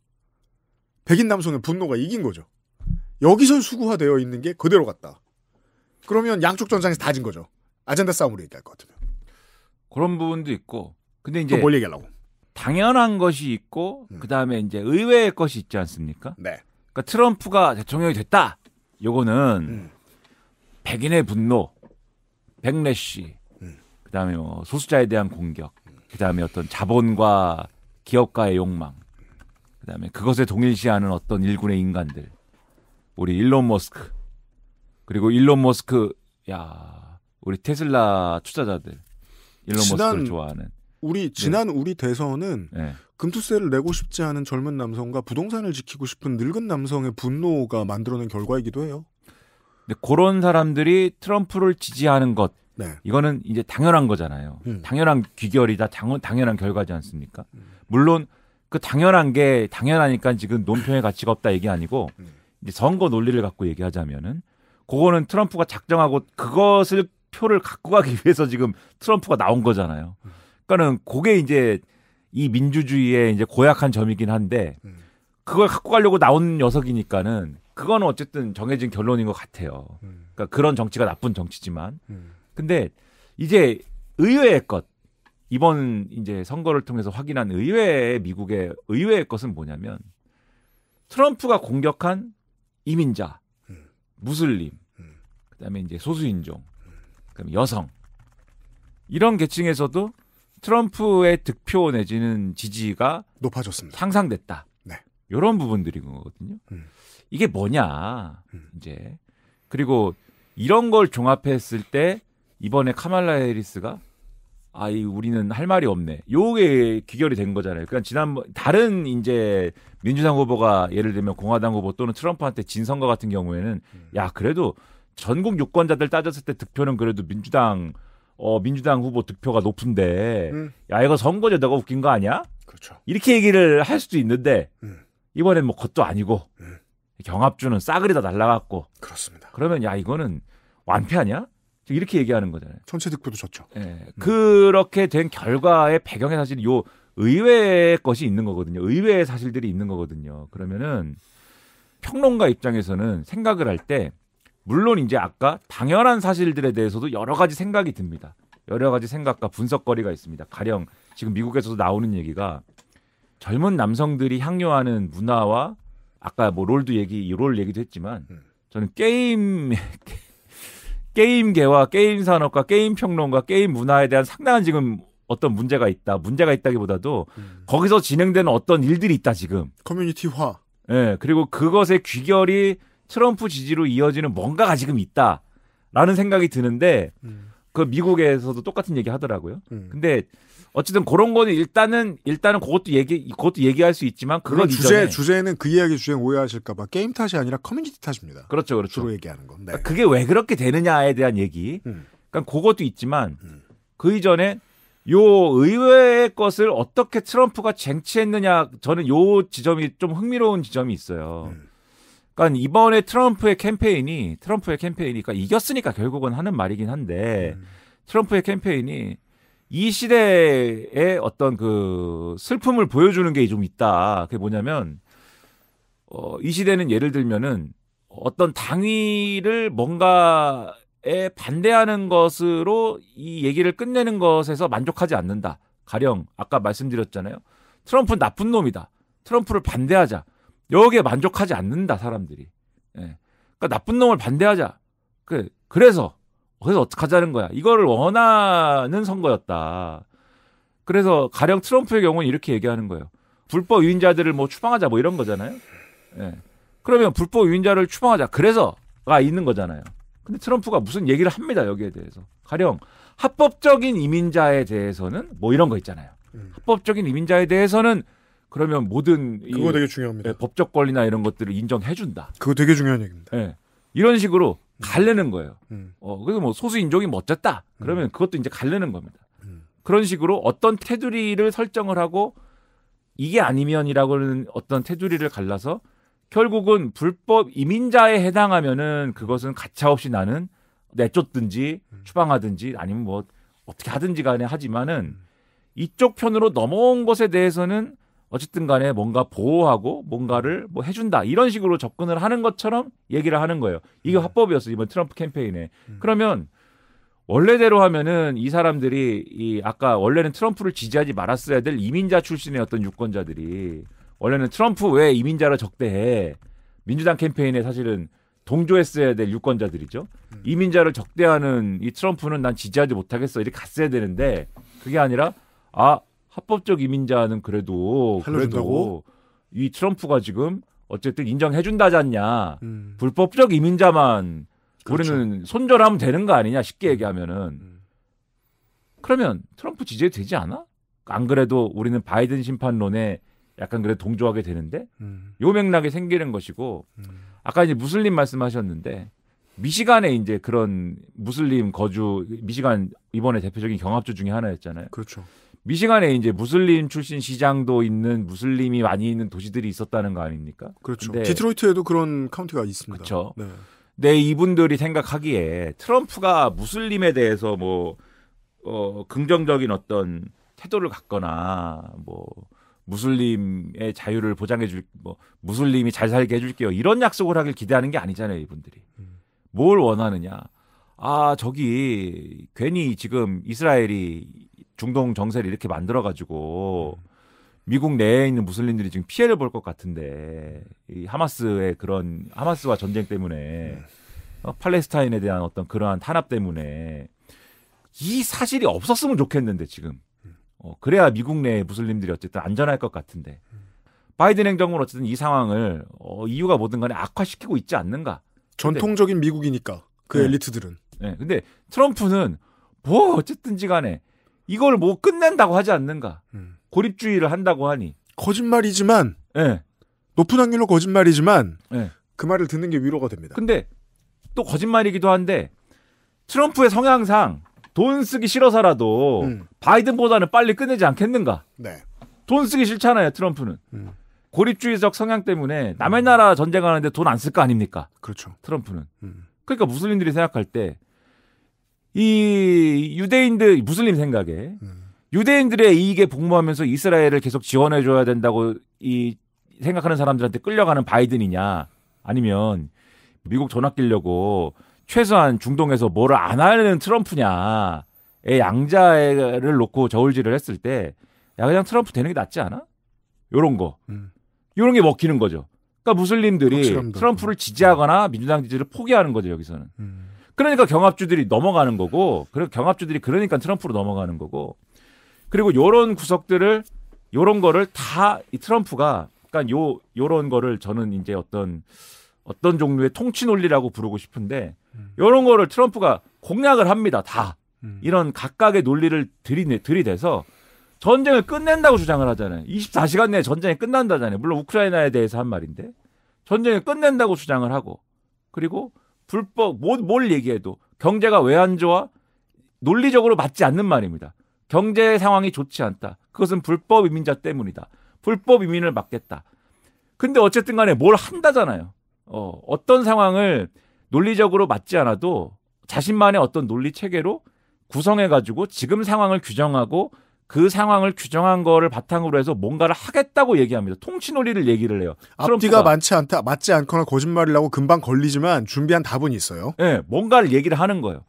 백인 남성의 분노가 이긴 거죠. 여기서 수구화되어 있는 게 그대로 같다. 그러면 양쪽 전장에서 다 진 거죠. 아젠다 싸움으로 얘기할 것 같으면. 그런 부분도 있고. 근데 이제 뭘 얘기하려고? 당연한 것이 있고 음. 그다음에 이제 의외의 것이 있지 않습니까? 네. 그러니까 트럼프가 대통령이 됐다. 요거는 음. 백인의 분노, 백래쉬 음. 그다음에 뭐 소수자에 대한 공격, 그다음에 어떤 자본과 기업가의 욕망, 그다음에 그것에 동일시하는 어떤 일군의 인간들, 우리 일론 머스크, 그리고 일론 머스크, 야 우리 테슬라 투자자들, 일론 지 머스크를 좋아하는 우리 네. 지난 네. 우리 대선은 네. 금투세를 내고 싶지 않은 젊은 남성과 부동산을 지키고 싶은 늙은 남성의 분노가 만들어낸 결과이기도 해요. 근데 그런 사람들이 트럼프를 지지하는 것 네. 이거는 이제 당연한 거잖아요. 음. 당연한 귀결이다, 당연, 당연한 결과지 않습니까? 음. 물론 그 당연한 게 당연하니까 지금 논평의 가치가 없다 얘기 아니고 음. 이제 선거 논리를 갖고 얘기하자면은 그거는 트럼프가 작정하고 그것을 표를 갖고 가기 위해서 지금 트럼프가 나온 거잖아요. 음. 그러니까는 그게 이제 이 민주주의의 이제 고약한 점이긴 한데 그걸 갖고 가려고 나온 녀석이니까는 그건 어쨌든 정해진 결론인 것 같아요. 그러니까 그런 정치가 나쁜 정치지만 근데 이제 의외의 것 이번 이제 선거를 통해서 확인한 의외의 미국의 의외의 것은 뭐냐면 트럼프가 공격한 이민자, 무슬림, 그다음에 이제 소수인종, 그다음에 여성 이런 계층에서도 트럼프의 득표 내지는 지지가 높아졌습니다. 향상됐다. 네. 이런 부분들인 거거든요. 음. 이게 뭐냐 음. 이제 그리고 이런 걸 종합했을 때 이번에 카말라 해리스가 아이 우리는 할 말이 없네. 요게 귀결이 된 거잖아요. 그러니까 지난번 다른 이제 민주당 후보가 예를 들면 공화당 후보 또는 트럼프한테 진 선거 같은 경우에는 음. 야 그래도 전국 유권자들 따졌을 때 득표는 그래도 민주당 어, 민주당 후보 득표가 높은데 음. 야 이거 선거제 내가 웃긴 거 아니야? 그렇죠. 이렇게 얘기를 할 수도 있는데 음. 이번엔 뭐 그것도 아니고 음. 경합주는 싸그리 다 날라갔고 그렇습니다. 그러면 야 이거는 완패 아니야? 이렇게 얘기하는 거잖아요. 전체 득표도 졌죠. 예, 음. 그렇게 된 결과의 배경에 사실 요 의외의 것이 있는 거거든요. 의외의 사실들이 있는 거거든요. 그러면은 평론가 입장에서는 생각을 할때 물론 이제 아까 당연한 사실들에 대해서도 여러 가지 생각이 듭니다. 여러 가지 생각과 분석거리가 있습니다. 가령 지금 미국에서도 나오는 얘기가 젊은 남성들이 향유하는 문화와 아까 뭐 롤도 얘기, 이롤 얘기도 했지만 음. 저는 게임 게임계와 게임 산업과 게임 평론과 게임 문화에 대한 상당한 지금 어떤 문제가 있다. 문제가 있다기보다도 음. 거기서 진행되는 어떤 일들이 있다 지금. 커뮤니티화. 예. 네, 그리고 그것의 귀결이 트럼프 지지로 이어지는 뭔가가 지금 있다라는 생각이 드는데 음. 그 미국에서도 똑같은 얘기 하더라고요. 음. 근데 어쨌든 그런 거는 일단은 일단은 그것도 얘기 그것도 얘기할 수 있지만 그런 그러니까 주제 이전에. 주제는 그 이야기 주제 오해하실까봐 게임 탓이 아니라 커뮤니티 탓입니다. 그렇죠, 그렇죠. 주로 얘기하는 건. 네. 그러니까 그게 왜 그렇게 되느냐에 대한 얘기. 음. 그러니까 그것도 있지만 음. 그 이전에 요 의외의 것을 어떻게 트럼프가 쟁취했느냐 저는 요 지점이 좀 흥미로운 지점이 있어요. 음. 그러니까 이번에 트럼프의 캠페인이 트럼프의 캠페인이니까 그러니까 이겼으니까 결국은 하는 말이긴 한데 음. 트럼프의 캠페인이 이 시대의 어떤 그 슬픔을 보여주는 게 좀 있다. 그게 뭐냐면 어, 이 시대는 예를 들면은 어떤 당위를 뭔가에 반대하는 것으로 이 얘기를 끝내는 것에서 만족하지 않는다. 가령 아까 말씀드렸잖아요. 트럼프는 나쁜 놈이다. 트럼프를 반대하자. 여기에 만족하지 않는다 사람들이. 예. 그러니까 나쁜 놈을 반대하자. 그 그래서 그래서 어떻게 하자는 거야. 이거를 원하는 선거였다. 그래서 가령 트럼프의 경우는 이렇게 얘기하는 거예요. 불법 유인자들을 뭐 추방하자 뭐 이런 거잖아요. 예. 그러면 불법 유인자를 추방하자. 그래서가 있는 거잖아요. 근데 트럼프가 무슨 얘기를 합니다. 여기에 대해서. 가령 합법적인 이민자에 대해서는 뭐 이런 거 있잖아요. 음. 합법적인 이민자에 대해서는 그러면 모든 그거 이, 되게 중요합니다. 예, 법적 권리나 이런 것들을 인정해 준다. 그거 되게 중요한 얘기입니다. 예. 이런 식으로 갈래는 거예요. 음. 어, 그래서 뭐 소수 인종이 멋졌다. 그러면 음. 그것도 이제 갈래는 겁니다. 음. 그런 식으로 어떤 테두리를 설정을 하고 이게 아니면이라고 하는 어떤 테두리를 갈라서 결국은 불법 이민자에 해당하면은 그것은 가차없이 나는 내쫓든지 음. 추방하든지 아니면 뭐 어떻게 하든지 간에 하지만은 음. 이쪽 편으로 넘어온 것에 대해서는 어쨌든 간에 뭔가 보호하고 뭔가를 뭐 해준다 이런 식으로 접근을 하는 것처럼 얘기를 하는 거예요. 이게 음. 화법이었어 요 이번 트럼프 캠페인에. 음. 그러면 원래대로 하면은 이 사람들이 이 아까 원래는 트럼프를 지지하지 말았어야 될 이민자 출신의 어떤 유권자들이 원래는 트럼프 왜 이민자를 적대해 민주당 캠페인에 사실은 동조했어야 될 유권자들이죠. 음. 이민자를 적대하는 이 트럼프는 난 지지하지 못하겠어 이렇게 갔어야 되는데 그게 아니라 아 합법적 이민자는 그래도 그래도 이 트럼프가 지금 어쨌든 인정해준다잖냐. 음. 불법적 이민자만 그렇죠. 우리는 손절하면 되는 거 아니냐 쉽게 음. 얘기하면은 음. 그러면 트럼프 지지 되지 않아? 안 그래도 우리는 바이든 심판론에 약간 그래 동조하게 되는데 음. 요 맥락이 생기는 것이고 음. 아까 이제 무슬림 말씀하셨는데 미시간에 이제 그런 무슬림 거주 미시간 이번에 대표적인 경합주 중에 하나였잖아요. 그렇죠. 미시간에 이제 무슬림 출신 시장도 있는 무슬림이 많이 있는 도시들이 있었다는 거 아닙니까? 그렇죠. 디트로이트에도 그런 카운티가 있습니다. 그렇죠. 네. 네, 이분들이 생각하기에 트럼프가 무슬림에 대해서 뭐 어, 긍정적인 어떤 태도를 갖거나 뭐 무슬림의 자유를 보장해 줄뭐 무슬림이 잘 살게 해 줄게요. 이런 약속을 하길 기대하는 게 아니잖아요, 이분들이. 음. 뭘 원하느냐? 아, 저기 괜히 지금 이스라엘이 중동 정세를 이렇게 만들어 가지고 음. 미국 내에 있는 무슬림들이 지금 피해를 볼 것 같은데 이 하마스의 그런 하마스와 전쟁 때문에 네. 어, 팔레스타인에 대한 어떤 그러한 탄압 때문에 이 사실이 없었으면 좋겠는데 지금 음. 어, 그래야 미국 내 무슬림들이 어쨌든 안전할 것 같은데 바이든 행정부는 어쨌든 이 상황을 어, 이유가 뭐든 간에 악화시키고 있지 않는가 전통적인 근데, 미국이니까 그 네. 엘리트들은 네. 근데 트럼프는 뭐 어쨌든지 간에 이걸 뭐 끝낸다고 하지 않는가. 음. 고립주의를 한다고 하니. 거짓말이지만, 네. 높은 확률로 거짓말이지만, 네. 그 말을 듣는 게 위로가 됩니다. 근데 또 거짓말이기도 한데, 트럼프의 성향상 돈 쓰기 싫어서라도 음. 바이든보다는 빨리 끝내지 않겠는가. 네. 돈 쓰기 싫잖아요, 트럼프는. 음. 고립주의적 성향 때문에 남의 나라 전쟁하는데 돈 안 쓸 거 아닙니까? 그렇죠. 트럼프는. 음. 그러니까 무슬림들이 생각할 때이 유대인들 무슬림 생각에 유대인들의 이익에 복무하면서 이스라엘을 계속 지원해 줘야 된다고 이 생각하는 사람들한테 끌려가는 바이든이냐 아니면 미국 전 아끼려고 최소한 중동에서 뭐를 안 하는 트럼프냐의 양자를 놓고 저울질을 했을 때 야 그냥 트럼프 되는 게 낫지 않아? 요런 거. 음. 요런 게 먹히는 거죠. 그러니까 무슬림들이 트럼프를 지지하거나 민주당 지지를 포기하는 거죠, 여기서는. 음. 그러니까 경합주들이 넘어가는 거고, 그리고 경합주들이 그러니까 트럼프로 넘어가는 거고, 그리고 요런 구석들을, 요런 거를 다 이 트럼프가, 그러니까 요, 요런 거를 저는 이제 어떤, 어떤 종류의 통치 논리라고 부르고 싶은데, 음. 요런 거를 트럼프가 공략을 합니다, 다. 음. 이런 각각의 논리를 들이내, 들이대서 전쟁을 끝낸다고 주장을 하잖아요. 24시간 내에 전쟁이 끝난다잖아요. 물론 우크라이나에 대해서 한 말인데 전쟁을 끝낸다고 주장을 하고 그리고 불법 뭐, 뭘, 얘기해도 경제가 왜 안 좋아? 논리적으로 맞지 않는 말입니다. 경제 상황이 좋지 않다. 그것은 불법 이민자 때문이다. 불법 이민을 막겠다. 근데 어쨌든 간에 뭘 한다잖아요. 어, 어떤 상황을 논리적으로 맞지 않아도 자신만의 어떤 논리 체계로 구성해 가지고 지금 상황을 규정하고 그 상황을 규정한 거를 바탕으로 해서 뭔가를 하겠다고 얘기합니다. 통치 논리를 얘기를 해요. 앞뒤가 많지 않다, 맞지 않거나 거짓말이라고 금방 걸리지만 준비한 답은 있어요. 예, 네, 뭔가를 얘기를 하는 거예요.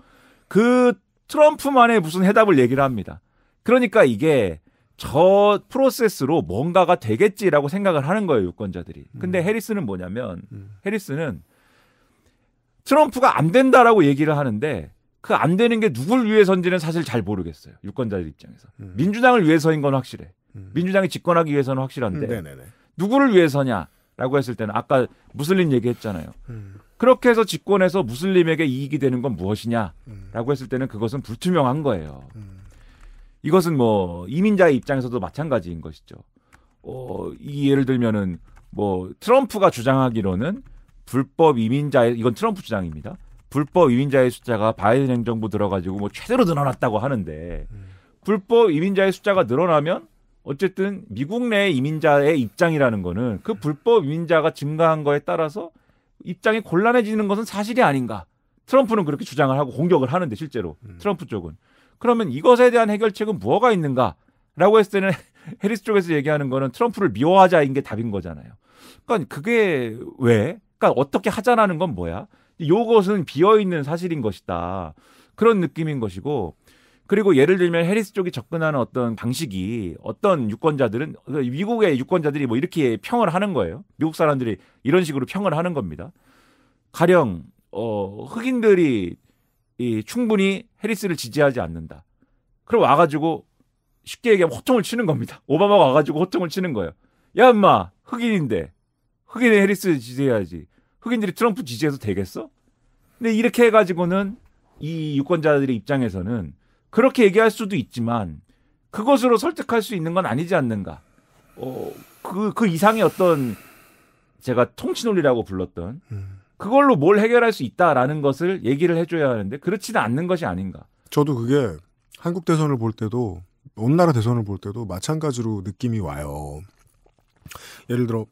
그 트럼프만의 무슨 해답을 얘기를 합니다. 그러니까 이게 저 프로세스로 뭔가가 되겠지라고 생각을 하는 거예요, 유권자들이. 근데 음. 해리스는 뭐냐면, 음. 해리스는 트럼프가 안 된다라고 얘기를 하는데 그안 되는 게 누굴 위해서인지는 사실 잘 모르겠어요. 유권자들 입장에서. 음. 민주당을 위해서인 건 확실해. 음. 민주당이 집권하기 위해서는 확실한데 음, 누구를 위해서냐라고 했을 때는 아까 무슬림 얘기했잖아요. 음. 그렇게 해서 집권해서 무슬림에게 이익이 되는 건 무엇이냐라고 음. 했을 때는 그것은 불투명한 거예요. 이것은 뭐 이민자의 입장에서도 마찬가지인 것이죠. 어, 이 예를 들면은 뭐 트럼프가 주장하기로는 불법 이민자의 이건 트럼프 주장입니다. 불법 이민자의 숫자가 바이든 행정부 들어가지고 뭐 최대로 늘어났다고 하는데 음. 불법 이민자의 숫자가 늘어나면 어쨌든 미국 내 이민자의 입장이라는 거는 그 불법 이민자가 증가한 거에 따라서 입장이 곤란해지는 것은 사실이 아닌가. 트럼프는 그렇게 주장을 하고 공격을 하는데 실제로 음. 트럼프 쪽은 그러면 이것에 대한 해결책은 무엇가 있는가라고 했을 때는 해리스 쪽에서 얘기하는 거는 트럼프를 미워하자인 게 답인 거잖아요. 그러니까 그게 왜? 그러니까 어떻게 하자라는 건 뭐야? 요것은 비어 있는 사실인 것이다. 그런 느낌인 것이고 그리고 예를 들면 해리스 쪽이 접근하는 어떤 방식이 어떤 유권자들은 미국의 유권자들이 뭐 이렇게 평을 하는 거예요. 미국 사람들이 이런 식으로 평을 하는 겁니다. 가령 어 흑인들이 이 충분히 해리스를 지지하지 않는다. 그럼 와가지고 쉽게 얘기하면 호통을 치는 겁니다. 오바마가 와가지고 호통을 치는 거예요. 야, 인마 흑인인데 흑인의 해리스 지지해야지. 흑인들이 트럼프 지지해서 되겠어? 근데 이렇게 해가지고는 이 유권자들의 입장에서는 그렇게 얘기할 수도 있지만 그것으로 설득할 수 있는 건 아니지 않는가. 어, 그, 그 이상의 어떤 제가 통치 논리라고 불렀던 음. 그걸로 뭘 해결할 수 있다라는 것을 얘기를 해줘야 하는데 그렇지는 않는 것이 아닌가. 저도 그게 한국 대선을 볼 때도 온 나라 대선을 볼 때도 마찬가지로 느낌이 와요. 예를 들어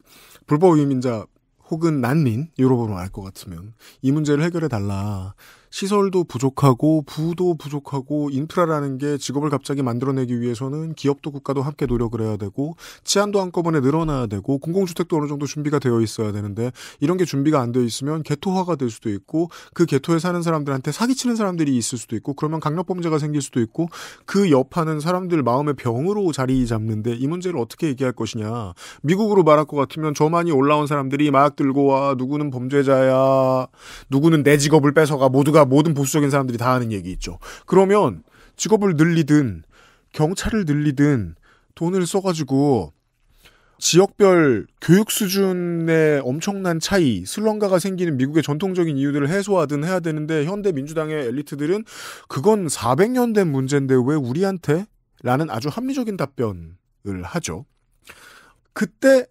불법 이민자 혹은 난민 유럽으로 알 것 같으면 이 문제를 해결해 달라 시설도 부족하고 부도 부족하고 인프라라는 게 직업을 갑자기 만들어내기 위해서는 기업도 국가도 함께 노력을 해야 되고 치안도 한꺼번에 늘어나야 되고 공공주택도 어느 정도 준비가 되어 있어야 되는데 이런 게 준비가 안 되어 있으면 개토화가 될 수도 있고 그 개토에 사는 사람들한테 사기치는 사람들이 있을 수도 있고 그러면 강력범죄가 생길 수도 있고 그 여파는 사람들 마음의 병으로 자리 잡는데 이 문제를 어떻게 얘기할 것이냐 미국으로 말할 것 같으면 저만이 올라온 사람들이 마약 들고 와 누구는 범죄자야 누구는 내 직업을 뺏어가 모두가 모가 모든 보수적인 사람들이 다 하는 얘기 있죠. 그러면 직업을 늘리든 경찰을 늘리든 돈을 써가지고 지역별 교육 수준의 엄청난 차이, 슬럼가가 생기는 미국의 전통적인 이유들을 해소하든 해야 되는데 현대 민주당의 엘리트들은 그건 400년 된 문제인데 왜 우리한테? 라는 아주 합리적인 답변을 하죠. 그때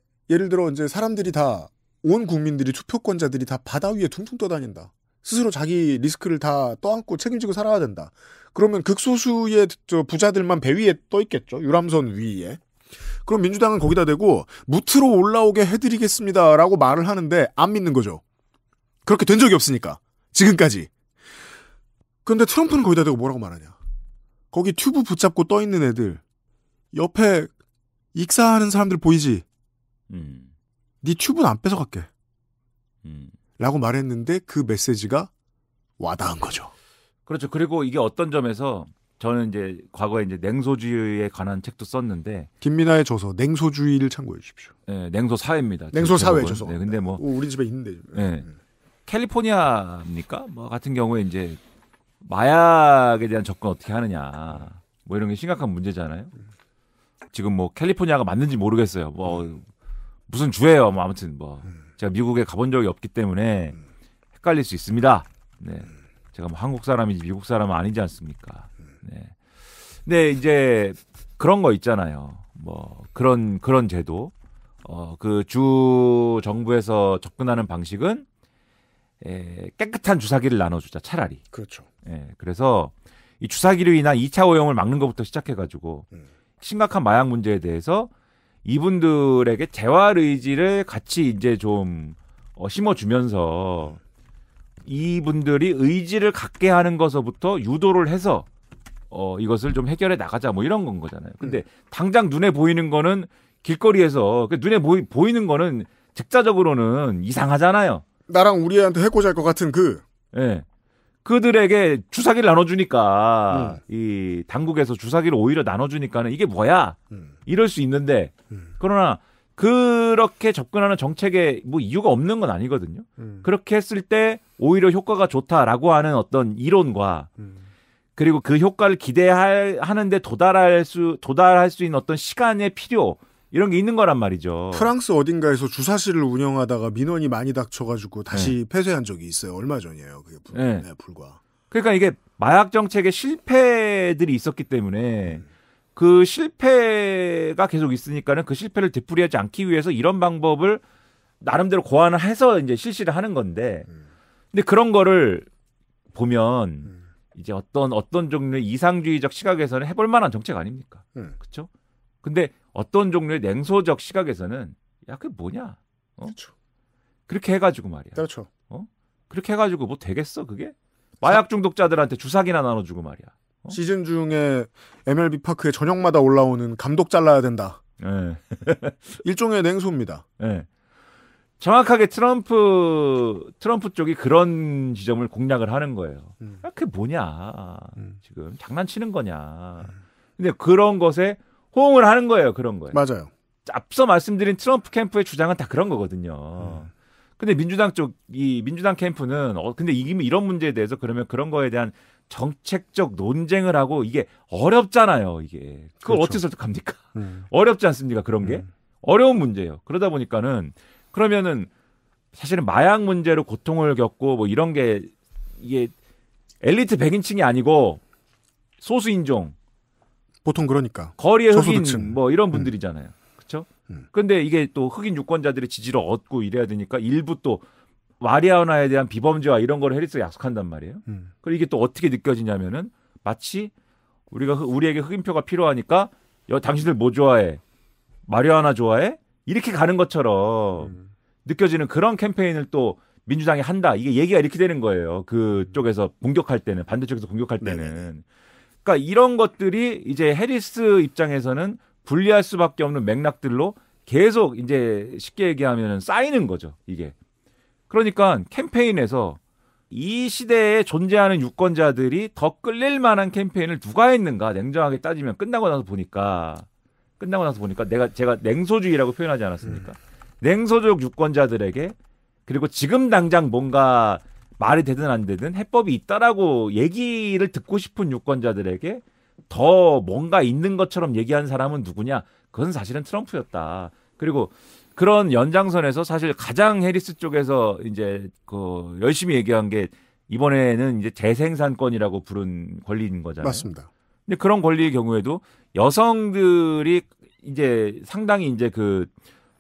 예를 들어 이제 사람들이 다 온 국민들이 투표권자들이 다 바다 위에 둥둥 떠다닌다. 스스로 자기 리스크를 다 떠안고 책임지고 살아야 된다. 그러면 극소수의 저 부자들만 배 위에 떠 있겠죠. 유람선 위에. 그럼 민주당은 거기다 대고 무트로 올라오게 해드리겠습니다라고 말을 하는데 안 믿는 거죠. 그렇게 된 적이 없으니까 지금까지. 그런데 트럼프는 거기다 대고 뭐라고 말하냐? 거기 튜브 붙잡고 떠 있는 애들 옆에 익사하는 사람들 보이지? 음. 네 튜브는 안 뺏어갈게. 음. 라고 말했는데 그 메시지가 와닿은 거죠. 그렇죠. 그리고 이게 어떤 점에서 저는 이제 과거에 이제 냉소주의에 관한 책도 썼는데 김민아의 저서 냉소주의를 참고해 주십시오. 네, 예, 냉소 사회입니다. 냉소 사회 저서. 네, 근데 뭐 우리 집에 있는데. 네. 캘리포니아입니까? 뭐 같은 경우에 이제 마약에 대한 접근 어떻게 하느냐. 뭐 이런 게 심각한 문제잖아요. 지금 뭐 캘리포니아가 맞는지 모르겠어요. 뭐 음. 무슨 주예요. 뭐 아무튼 뭐 음. 제가 미국에 가본 적이 없기 때문에 헷갈릴 수 있습니다. 네. 제가 뭐 한국 사람인지 미국 사람은 아니지 않습니까? 네. 근 이제 그런 거 있잖아요. 뭐 그런 그런 제도 어, 그 주 정부에서 접근하는 방식은 에, 예, 깨끗한 주사기를 나눠주자 차라리. 그렇죠. 예, 그래서 이 주사기로 인한 2차 오염을 막는 것부터 시작해가지고 음. 심각한 마약 문제에 대해서 이분들에게 재활 의지를 같이 이제 좀 어, 심어주면서 이분들이 의지를 갖게 하는 것서부터 유도를 해서 어, 이것을 좀 해결해 나가자 뭐 이런 건 거잖아요. 근데 음. 당장 눈에 보이는 거는 길거리에서 그 눈에 보이, 보이는 거는 즉자적으로는 이상하잖아요. 나랑 우리한테 해고자할 것 같은 그. 예. 네. 그들에게 주사기를 나눠주니까 음. 이 당국에서 주사기를 오히려 나눠주니까는 이게 뭐야 음. 이럴 수 있는데 음. 그러나 그렇게 접근하는 정책에 뭐 이유가 없는 건 아니거든요. 음. 그렇게 했을 때 오히려 효과가 좋다라고 하는 어떤 이론과 음. 그리고 그 효과를 기대할 하는데 도달할 수 도달할 수 있는 어떤 시간의 필요 이런 게 있는 거란 말이죠. 프랑스 어딘가에서 주사실을 운영하다가 민원이 많이 닥쳐가지고 다시 네. 폐쇄한 적이 있어요. 얼마 전이에요. 그게 불, 네. 네, 불과. 그러니까 이게 마약 정책의 실패들이 있었기 때문에 음. 그 실패가 계속 있으니까는 그 실패를 되풀이하지 않기 위해서 이런 방법을 나름대로 고안을 해서 이제 실시를 하는 건데 음. 근데 그런 거를 보면 음. 이제 어떤 어떤 종류의 이상주의적 시각에서는 해볼 만한 정책 아닙니까? 그렇죠? 근데 어떤 종류의 냉소적 시각에서는 야 그게 뭐냐? 어? 그렇죠. 그렇게 해가지고 말이야. 그렇죠. 어? 그렇게 해가지고 뭐 되겠어 그게? 마약 중독자들한테 주사기나 나눠주고 말이야. 어? 시즌 중에 MLB 파크에 저녁마다 올라오는 감독 잘라야 된다. 네. 일종의 냉소입니다. 네. 정확하게 트럼프 트럼프 쪽이 그런 지점을 공략을 하는 거예요. 음. 아, 그게 뭐냐? 음. 지금 장난치는 거냐? 음. 근데 그런 것에 호응을 하는 거예요. 그런 거예요. 맞아요. 앞서 말씀드린 트럼프 캠프의 주장은 다 그런 거거든요. 음. 근데 민주당 쪽, 이 민주당 캠프는, 어, 근데 이미 뭐 이런 문제에 대해서 그러면 그런 거에 대한 정책적 논쟁을 하고 이게 어렵잖아요, 이게. 그걸 그렇죠. 어떻게 설득합니까? 음. 어렵지 않습니까, 그런 게? 음. 어려운 문제예요. 그러다 보니까는, 그러면은 사실은 마약 문제로 고통을 겪고 뭐 이런 게 이게 엘리트 백인층이 아니고 소수인종, 보통 그러니까 거리의 흑인 층뭐 이런 음. 분들이잖아요. 음. 그렇죠? 음. 근데 이게 또 흑인 유권자들의 지지를 얻고 이래야 되니까 일부 또 마리아나에 대한 비범죄와 이런 걸 해리스가 약속한단 말이에요. 음. 그리고 이게 또 어떻게 느껴지냐면은 마치 우리가 우리에게 흑인표가 필요하니까 여, 당신들 뭐 좋아해? 마리아나 좋아해? 이렇게 가는 것처럼 음. 느껴지는 그런 캠페인을 또 민주당이 한다. 이게 얘기가 이렇게 되는 거예요. 그쪽에서 공격할 때는 반대쪽에서 공격할 때는. 네네 그러니까 이런 것들이 이제 해리스 입장에서는 분리할 수밖에 없는 맥락들로 계속 이제 쉽게 얘기하면 쌓이는 거죠, 이게. 그러니까 캠페인에서 이 시대에 존재하는 유권자들이 더 끌릴 만한 캠페인을 누가 했는가 냉정하게 따지면 끝나고 나서 보니까 끝나고 나서 보니까 내가 제가 냉소주의라고 표현하지 않았습니까? 음. 냉소적 유권자들에게 그리고 지금 당장 뭔가 말이 되든 안 되든 해법이 있다라고 얘기를 듣고 싶은 유권자들에게 더 뭔가 있는 것처럼 얘기한 사람은 누구냐? 그건 사실은 트럼프였다. 그리고 그런 연장선에서 사실 가장 해리스 쪽에서 이제 그 열심히 얘기한 게 이번에는 이제 재생산권이라고 부른 권리인 거잖아요. 맞습니다. 근데 그런 권리의 경우에도 여성들이 이제 상당히 이제 그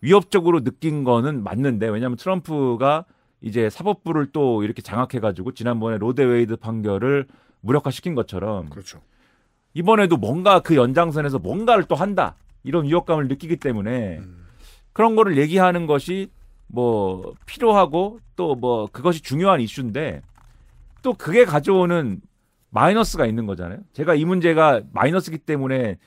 위협적으로 느낀 거는 맞는데 왜냐하면 트럼프가 이제 사법부를 또 이렇게 장악해가지고 지난번에 로데웨이드 판결을 무력화시킨 것처럼 그렇죠. 이번에도 뭔가 그 연장선에서 뭔가를 또 한다 이런 위협감을 느끼기 때문에 음. 그런 거를 얘기하는 것이 뭐 필요하고 또 뭐 그것이 중요한 이슈인데 또 그게 가져오는 마이너스가 있는 거잖아요. 제가 이 문제가 마이너스기 때문에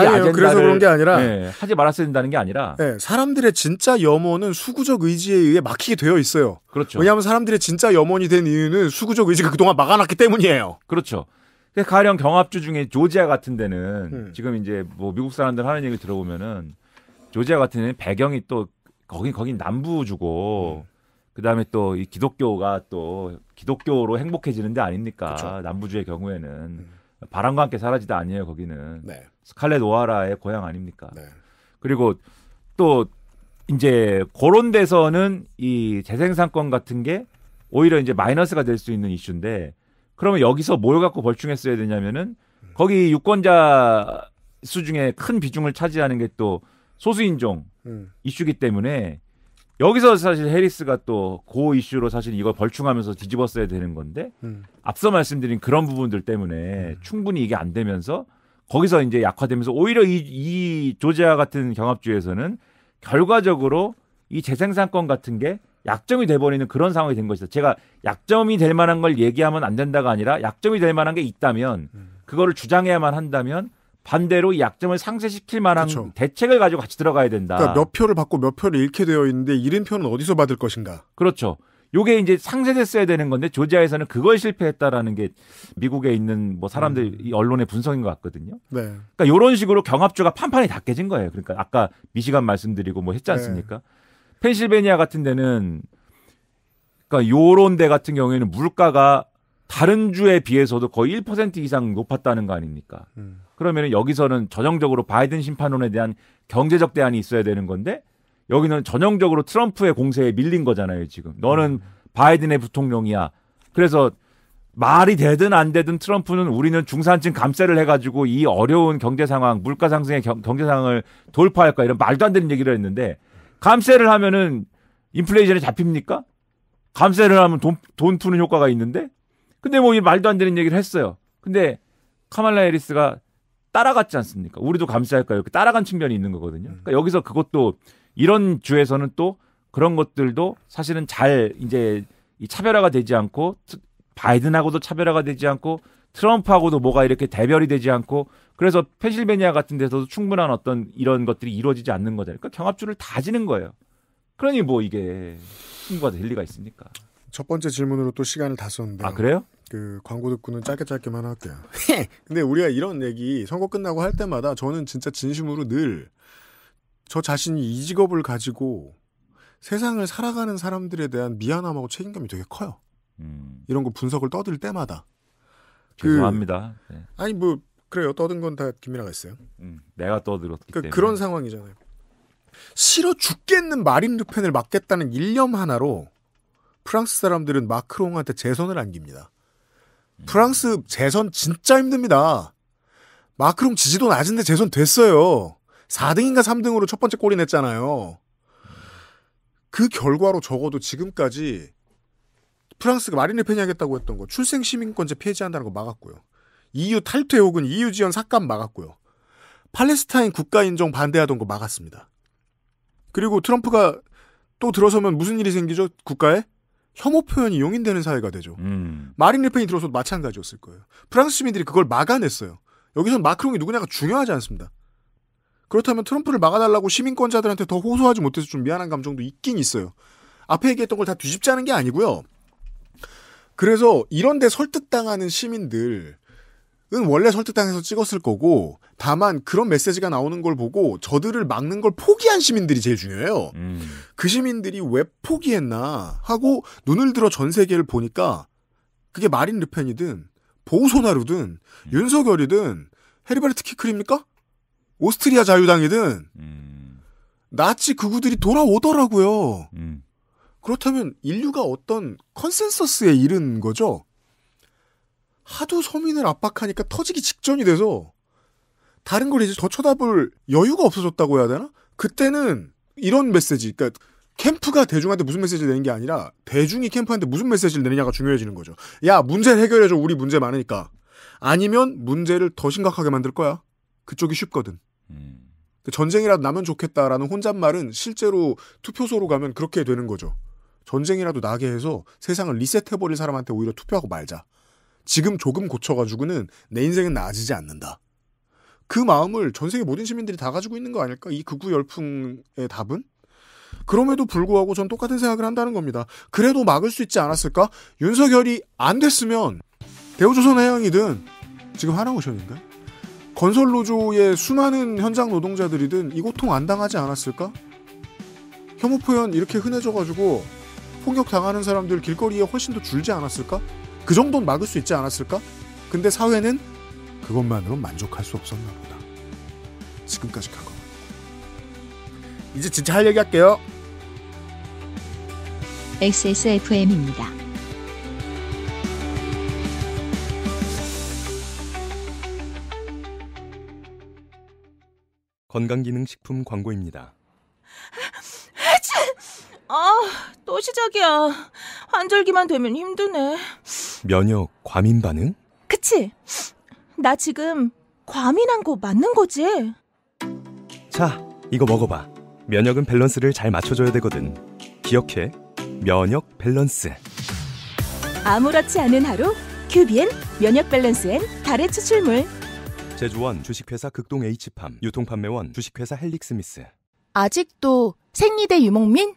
이게 아니에요. 그래서 그런 게 아니라 네, 하지 말았어야 된다는 게 아니라 네, 사람들의 진짜 염원은 수구적 의지에 의해 막히게 되어 있어요. 그렇죠. 왜냐하면 사람들의 진짜 염원이 된 이유는 수구적 의지가 그동안 막아놨기 때문이에요. 그렇죠. 가령 경합주 중에 조지아 같은 데는 음. 지금 이제 뭐 미국 사람들 하는 얘기 들어보면은 조지아 같은 데는 배경이 또 거긴 거긴 남부주고 음. 그다음에 또 이 기독교가 또 기독교로 행복해지는 데 아닙니까? 그쵸. 남부주의 경우에는 음. 바람과 함께 사라지다 아니에요 거기는 네. 스칼렛 오하라의 고향 아닙니까? 네. 그리고 또 이제 그런 데서는 이 재생산권 같은 게 오히려 이제 마이너스가 될 수 있는 이슈인데 그러면 여기서 뭘 갖고 벌충했어야 되냐면은 거기 유권자 수 중에 큰 비중을 차지하는 게 또 소수인종 음. 이슈기 때문에 여기서 사실 해리스가 또 고 이슈로 사실 이걸 벌충하면서 뒤집었어야 되는 건데 음. 앞서 말씀드린 그런 부분들 때문에 음. 충분히 이게 안 되면서 거기서 이제 약화되면서 오히려 이, 이 조제와 같은 경합주에서는 결과적으로 이 재생산권 같은 게 약점이 돼버리는 그런 상황이 된 것이다. 제가 약점이 될 만한 걸 얘기하면 안 된다가 아니라 약점이 될 만한 게 있다면 음. 그거를 주장해야만 한다면 반대로 약점을 상쇄시킬 만한 그쵸. 대책을 가지고 같이 들어가야 된다. 그러니까 몇 표를 받고 몇 표를 잃게 되어 있는데 잃은 표는 어디서 받을 것인가? 그렇죠. 요게 이제 상쇄됐어야 되는 건데 조지아에서는 그걸 실패했다라는 게 미국에 있는 뭐 사람들 음. 이 언론의 분석인 것 같거든요. 네. 그러니까 요런 식으로 경합주가 판판이 다 깨진 거예요. 그러니까 아까 미시간 말씀드리고 뭐 했지 네. 않습니까? 네. 펜실베니아 같은 데는 그러니까 요런 데 같은 경우에는 물가가 다른 주에 비해서도 거의 1% 이상 높았다는 거 아닙니까? 음. 그러면 여기서는 전형적으로 바이든 심판론에 대한 경제적 대안이 있어야 되는 건데 여기는 전형적으로 트럼프의 공세에 밀린 거잖아요, 지금. 너는 음. 바이든의 부통령이야. 그래서 말이 되든 안 되든 트럼프는 우리는 중산층 감세를 해가지고 이 어려운 경제 상황, 물가 상승의 경제 상황을 돌파할 거야. 이런 말도 안 되는 얘기를 했는데 감세를 하면은 인플레이션에 잡힙니까? 감세를 하면 돈, 돈 푸는 효과가 있는데? 근데 뭐 이 말도 안 되는 얘기를 했어요. 근데 카말라 에리스가 따라갔지 않습니까? 우리도 감시할까 요 이렇게 따라간 측면이 있는 거거든요. 그러니까 여기서 그것도 이런 주에서는 또 그런 것들도 사실은 잘 이제 이 차별화가 되지 않고 바이든하고도 차별화가 되지 않고 트럼프하고도 뭐가 이렇게 대별이 되지 않고 그래서 펜실베니아 같은 데서도 충분한 어떤 이런 것들이 이루어지지 않는 거잖아요. 그러니까 경합주를 다 지는 거예요. 그러니 뭐 이게 승부가 될 리가 있습니까? 첫 번째 질문으로 또 시간을 다 썼는데. 아 그래요? 그 광고 듣고는 짧게 짧게만 할게요. 예. 근데 우리가 이런 얘기 선거 끝나고 할 때마다 저는 진짜 진심으로 늘 저 자신이 이 직업을 가지고 세상을 살아가는 사람들에 대한 미안함하고 책임감이 되게 커요. 음. 이런 거 분석을 떠들 때마다. 그 죄송합니다. 그, 네. 아니 뭐 그래요. 떠든 건 다 김민아가 했어요 음, 내가 떠들었기 그니까 때문에. 그런 상황이잖아요. 싫어 죽겠는 마린 르펜을 막겠다는 일념 하나로 프랑스 사람들은 마크롱한테 재선을 안깁니다. 음. 프랑스 재선 진짜 힘듭니다. 마크롱 지지도 낮은데 재선 됐어요. 4등인가 3등으로 첫 번째 골이 냈잖아요. 그 결과로 적어도 지금까지 프랑스가 마린을 편이하겠다고 했던 거 출생 시민권제 폐지한다는 거 막았고요. EU 탈퇴 혹은 EU 지원 삭감 막았고요. 팔레스타인 국가 인정 반대하던 거 막았습니다. 그리고 트럼프가 또 들어서면 무슨 일이 생기죠? 국가에? 혐오 표현이 용인되는 사회가 되죠. 음. 마린 리펜이 들어서도 마찬가지였을 거예요. 프랑스 시민들이 그걸 막아냈어요. 여기선 마크롱이 누구냐가 중요하지 않습니다. 그렇다면 트럼프를 막아달라고 시민권자들한테 더 호소하지 못해서 좀 미안한 감정도 있긴 있어요. 앞에 얘기했던 걸 다 뒤집자는 게 아니고요. 그래서 이런데 설득당하는 시민들 은 원래 설득당해서 찍었을 거고 다만 그런 메시지가 나오는 걸 보고 저들을 막는 걸 포기한 시민들이 제일 중요해요. 음. 그 시민들이 왜 포기했나 하고 눈을 들어 전 세계를 보니까 그게 마린 르펜이든 보우소나루든 음. 윤석열이든 헤리베르트 키클입니까? 오스트리아 자유당이든 음. 나치 극우들이 돌아오더라고요. 음. 그렇다면 인류가 어떤 컨센서스에 이른 거죠. 하도 서민을 압박하니까 터지기 직전이 돼서 다른 걸 이제 더 쳐다볼 여유가 없어졌다고 해야 되나? 그때는 이런 메시지, 그러니까 캠프가 대중한테 무슨 메시지를 내는 게 아니라 대중이 캠프한테 무슨 메시지를 내느냐가 중요해지는 거죠. 야 문제 해결해줘 우리 문제 많으니까 아니면 문제를 더 심각하게 만들 거야. 그쪽이 쉽거든. 음. 전쟁이라도 나면 좋겠다라는 혼잣말은 실제로 투표소로 가면 그렇게 되는 거죠. 전쟁이라도 나게 해서 세상을 리셋해버릴 사람한테 오히려 투표하고 말자. 지금 조금 고쳐가지고는 내 인생은 나아지지 않는다. 그 마음을 전 세계 모든 시민들이 다 가지고 있는 거 아닐까? 이 극우 열풍의 답은? 그럼에도 불구하고 전 똑같은 생각을 한다는 겁니다. 그래도 막을 수 있지 않았을까? 윤석열이 안 됐으면 대우조선해양이든 지금 하나오션인가? 건설노조의 수많은 현장 노동자들이든 이 고통 안 당하지 않았을까? 혐오 표현 이렇게 흔해져가지고 폭력 당하는 사람들 길거리에 훨씬 더 줄지 않았을까? 그 정도는 막을 수 있지 않았을까? 근데 사회는 그것만으로 만족할 수 없었나 보다. 지금까지 가 거. 이제 진짜 할 얘기 할게요. XSFM입니다. 건강기능식품 광고입니다. 아, 아, 또 시작이야. 환절기만 되면 힘드네. 면역 과민 반응? 그치? 나 지금 과민한 거 맞는 거지? 자, 이거 먹어봐. 면역은 밸런스를 잘 맞춰줘야 되거든. 기억해. 면역 밸런스. 아무렇지 않은 하루, 큐비엔 면역 밸런스엔 달의 추출물. 제주원 주식회사 극동 H팜 유통판매원 주식회사 헬릭스미스. 아직도 생리대 유목민?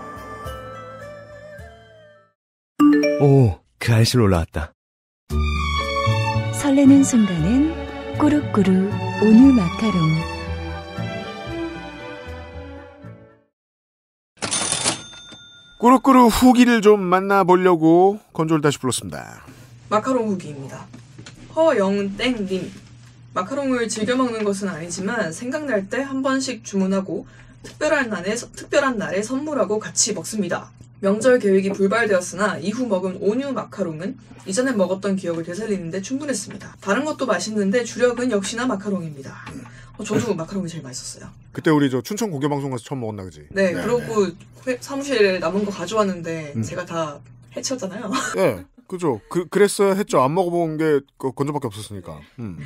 오, 그 알실 올라왔다. 설레는 순간은 꾸룩꾸룩 오늘 마카롱. 꾸룩꾸룩 후기를 좀 만나보려고 건조를 다시 불렀습니다. 마카롱 후기입니다. 허영땡님. 마카롱을 즐겨 먹는 것은 아니지만 생각날 때 한 번씩 주문하고 특별한 날에 특별한 날에 선물하고 같이 먹습니다. 명절 계획이 불발되었으나 이후 먹은 온유 마카롱은 이전에 먹었던 기억을 되살리는데 충분했습니다. 다른 것도 맛있는데 주력은 역시나 마카롱입니다. 어, 저도 마카롱이 제일 맛있었어요. 그때 우리 저 춘천 고교방송 가서 처음 먹었나 그지? 네, 네. 그러고 사무실에 남은 거 가져왔는데 음. 제가 다 해치웠잖아요. 네. 그죠. 그, 그랬어야 했죠. 안 먹어본 게 그 건조밖에 없었으니까. 음.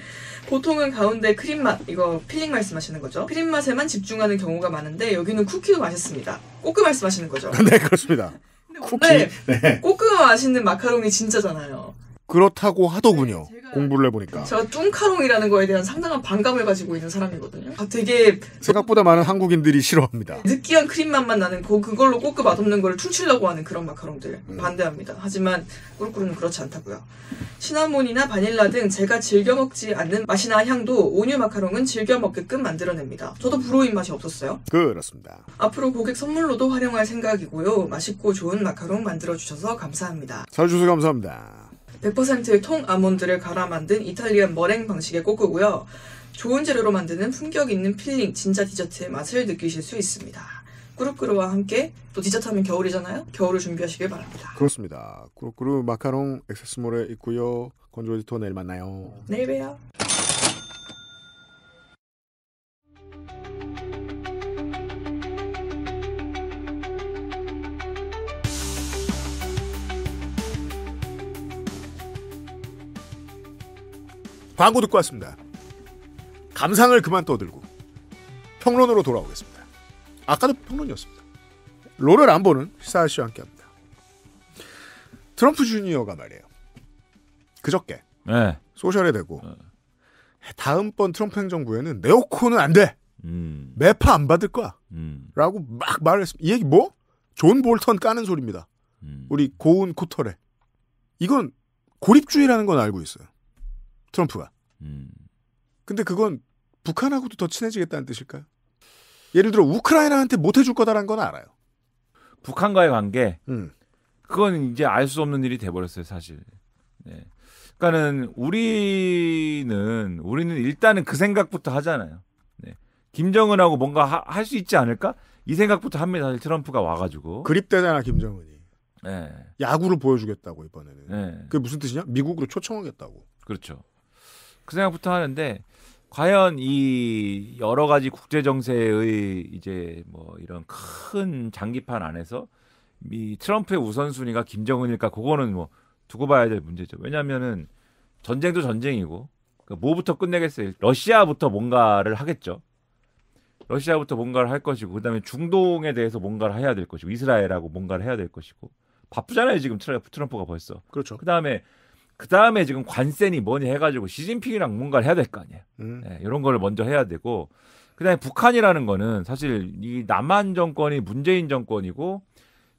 보통은 가운데 크림 맛, 이거 필링 말씀하시는 거죠. 크림 맛에만 집중하는 경우가 많은데 여기는 쿠키도 맛있습니다. 꼬끄 말씀하시는 거죠. 네, 그렇습니다. 쿠키. 네. 네. 꼬끄가 맛있는 마카롱이 진짜잖아요. 그렇다고 하더군요. 네, 공부를 해보니까. 제가 뚱카롱이라는 거에 대한 상당한 반감을 가지고 있는 사람이거든요. 아, 되게 생각보다 많은 한국인들이 싫어합니다. 느끼한 크림 맛만 나는 그, 그걸로 꼬끄 그 맛없는 걸 퉁치려고 하는 그런 마카롱들 음. 반대합니다. 하지만 꾸루꾸루는 그렇지 않다고요. 시나몬이나 바닐라 등 제가 즐겨 먹지 않는 맛이나 향도 온유 마카롱은 즐겨 먹게끔 만들어냅니다. 저도 부러운 맛이 없었어요. 그렇습니다. 앞으로 고객 선물로도 활용할 생각이고요. 맛있고 좋은 마카롱 만들어주셔서 감사합니다. 잘 주셔서 감사합니다. 100%통 의 아몬드를 갈아 만든 이탈리안 머랭 방식의 꼬꾸고요. 좋은 재료로 만드는 품격 있는 필링, 진짜 디저트의 맛을 느끼실 수 있습니다. 꾸루꾸루와 함께 또 디저트 하면 겨울이잖아요. 겨울을 준비하시길 바랍니다. 그렇습니다. 꾸루꾸루 마카롱 액세스몰에 있고요. 건조 에디터 내일 만나요. 내일 봬요. 광고 듣고 왔습니다. 감상을 그만 떠들고 평론으로 돌아오겠습니다. 아까도 평론이었습니다. 롤을 안 보는 시사 씨와 함께합니다. 트럼프 주니어가 말이에요. 그저께 네. 소셜에 대고 네. 다음번 트럼프 행정부에는 네오콘은 안 돼. 음. 매파 안 받을 거야. 음. 라고 막 말했습니다. 이 얘기 뭐? 존 볼턴 까는 소리입니다. 음. 우리 고운 코털에. 이건 고립주의라는 건 알고 있어요. 트럼프가. 음. 근데 그건 북한하고도 더 친해지겠다는 뜻일까요? 예를 들어 우크라이나한테 못 해줄 거다라는 건 알아요. 북한과의 관계. 음. 그건 이제 알 수 없는 일이 돼버렸어요 사실. 네. 그러니까는 우리는 우리는 일단은 그 생각부터 하잖아요. 네. 김정은하고 뭔가 할 수 있지 않을까? 이 생각부터 합니다. 사실 트럼프가 와가지고 그립대잖아 김정은이. 네. 야구를 보여주겠다고 이번에는. 네. 그게 무슨 뜻이냐? 미국으로 초청하겠다고. 그렇죠. 그 생각부터 하는데 과연 이 여러 가지 국제 정세의 이제 뭐 이런 큰 장기판 안에서 이 트럼프의 우선순위가 김정은일까 그거는 뭐 두고 봐야 될 문제죠. 왜냐하면은 전쟁도 전쟁이고 그러니까 뭐부터 끝내겠어요? 러시아부터 뭔가를 하겠죠. 러시아부터 뭔가를 할 것이고 그다음에 중동에 대해서 뭔가를 해야 될 것이고 이스라엘하고 뭔가를 해야 될 것이고 바쁘잖아요 지금 트럼프가 벌써. 그렇죠. 그다음에 그 다음에 지금 관세니 뭐니 해가지고 시진핑이랑 뭔가를 해야 될 거 아니에요. 음. 네, 이런 거를 먼저 해야 되고 그다음에 북한이라는 거는 사실 이 남한 정권이 문재인 정권이고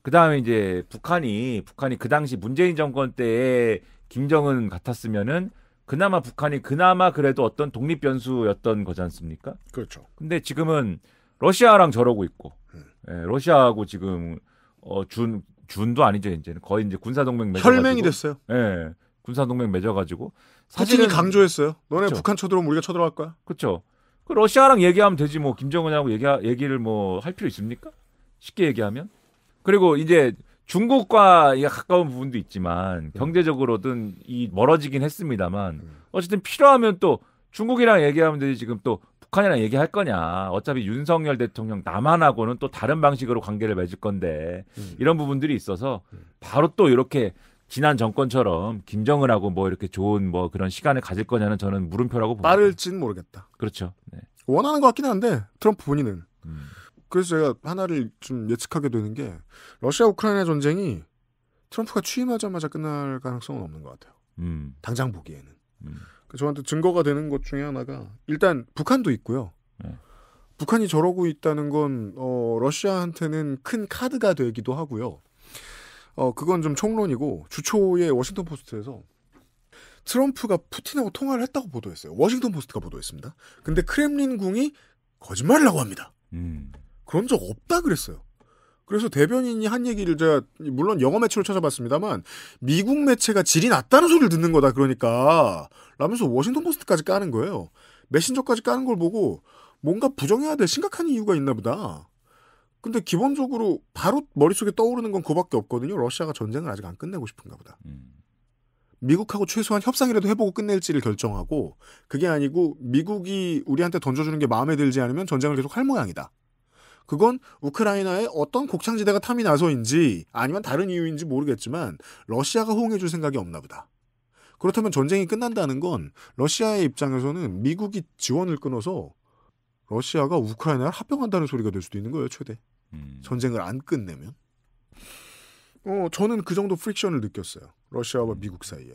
그다음에 이제 북한이 북한이 그 당시 문재인 정권 때에 김정은 같았으면은 그나마 북한이 그나마 그래도 어떤 독립 변수였던 거지 않습니까? 그렇죠. 근데 지금은 러시아랑 저러고 있고 음. 예, 러시아하고 지금 어준 준도 아니죠 이제는 거의 이제 군사 동맹 혈맹이 됐어요. 예. 군사동맹 맺어가지고 사실은 강조했어요. 너네 그쵸. 북한 쳐들어오면 우리가 쳐들어갈 거야. 그렇죠. 그 러시아랑 얘기하면 되지 뭐 김정은하고 얘기 얘기를 뭐 할 필요 있습니까? 쉽게 얘기하면 그리고 이제 중국과 가까운 부분도 있지만 음. 경제적으로든 이 멀어지긴 했습니다만 음. 어쨌든 필요하면 또 중국이랑 얘기하면 되지 지금 또 북한이랑 얘기할 거냐 어차피 윤석열 대통령 남한하고는 또 다른 방식으로 관계를 맺을 건데 음. 이런 부분들이 있어서 바로 또 이렇게 지난 정권처럼 김정은하고 뭐 이렇게 좋은 뭐 그런 시간을 가질 거냐는 저는 물음표라고 봅니다. 빠를진 모르겠다. 그렇죠. 네. 원하는 것 같긴 한데 트럼프 본인은. 음. 그래서 제가 하나를 좀 예측하게 되는 게 러시아 우크라이나 전쟁이 트럼프가 취임하자마자 끝날 가능성은 없는 것 같아요. 음. 당장 보기에는. 음. 저한테 증거가 되는 것 중에 하나가 일단 북한도 있고요. 네. 북한이 저러고 있다는 건 어, 러시아한테는 큰 카드가 되기도 하고요. 어, 그건 좀 총론이고 주초에 워싱턴 포스트에서 트럼프가 푸틴하고 통화를 했다고 보도했어요. 워싱턴 포스트가 보도했습니다. 근데 크렘린궁이 거짓말이라고 합니다. 음. 그런 적 없다 그랬어요. 그래서 대변인이 한 얘기를 제가 물론 영어 매체로 찾아봤습니다만 미국 매체가 질이 낮다는 소리를 듣는 거다 그러니까 라면서 워싱턴 포스트까지 까는 거예요. 메신저까지 까는 걸 보고 뭔가 부정해야 될 심각한 이유가 있나 보다. 근데 기본적으로 바로 머릿속에 떠오르는 건 그밖에 없거든요. 러시아가 전쟁을 아직 안 끝내고 싶은가 보다. 음. 미국하고 최소한 협상이라도 해보고 끝낼지를 결정하고 그게 아니고 미국이 우리한테 던져주는 게 마음에 들지 않으면 전쟁을 계속 할 모양이다. 그건 우크라이나의 어떤 곡창지대가 탐이 나서인지 아니면 다른 이유인지 모르겠지만 러시아가 호응해줄 생각이 없나 보다. 그렇다면 전쟁이 끝난다는 건 러시아의 입장에서는 미국이 지원을 끊어서 러시아가 우크라이나를 합병한다는 소리가 될 수도 있는 거예요, 최대. 음. 전쟁을 안 끝내면 어 저는 그 정도 프릭션을 느꼈어요 러시아와 음. 미국 사이에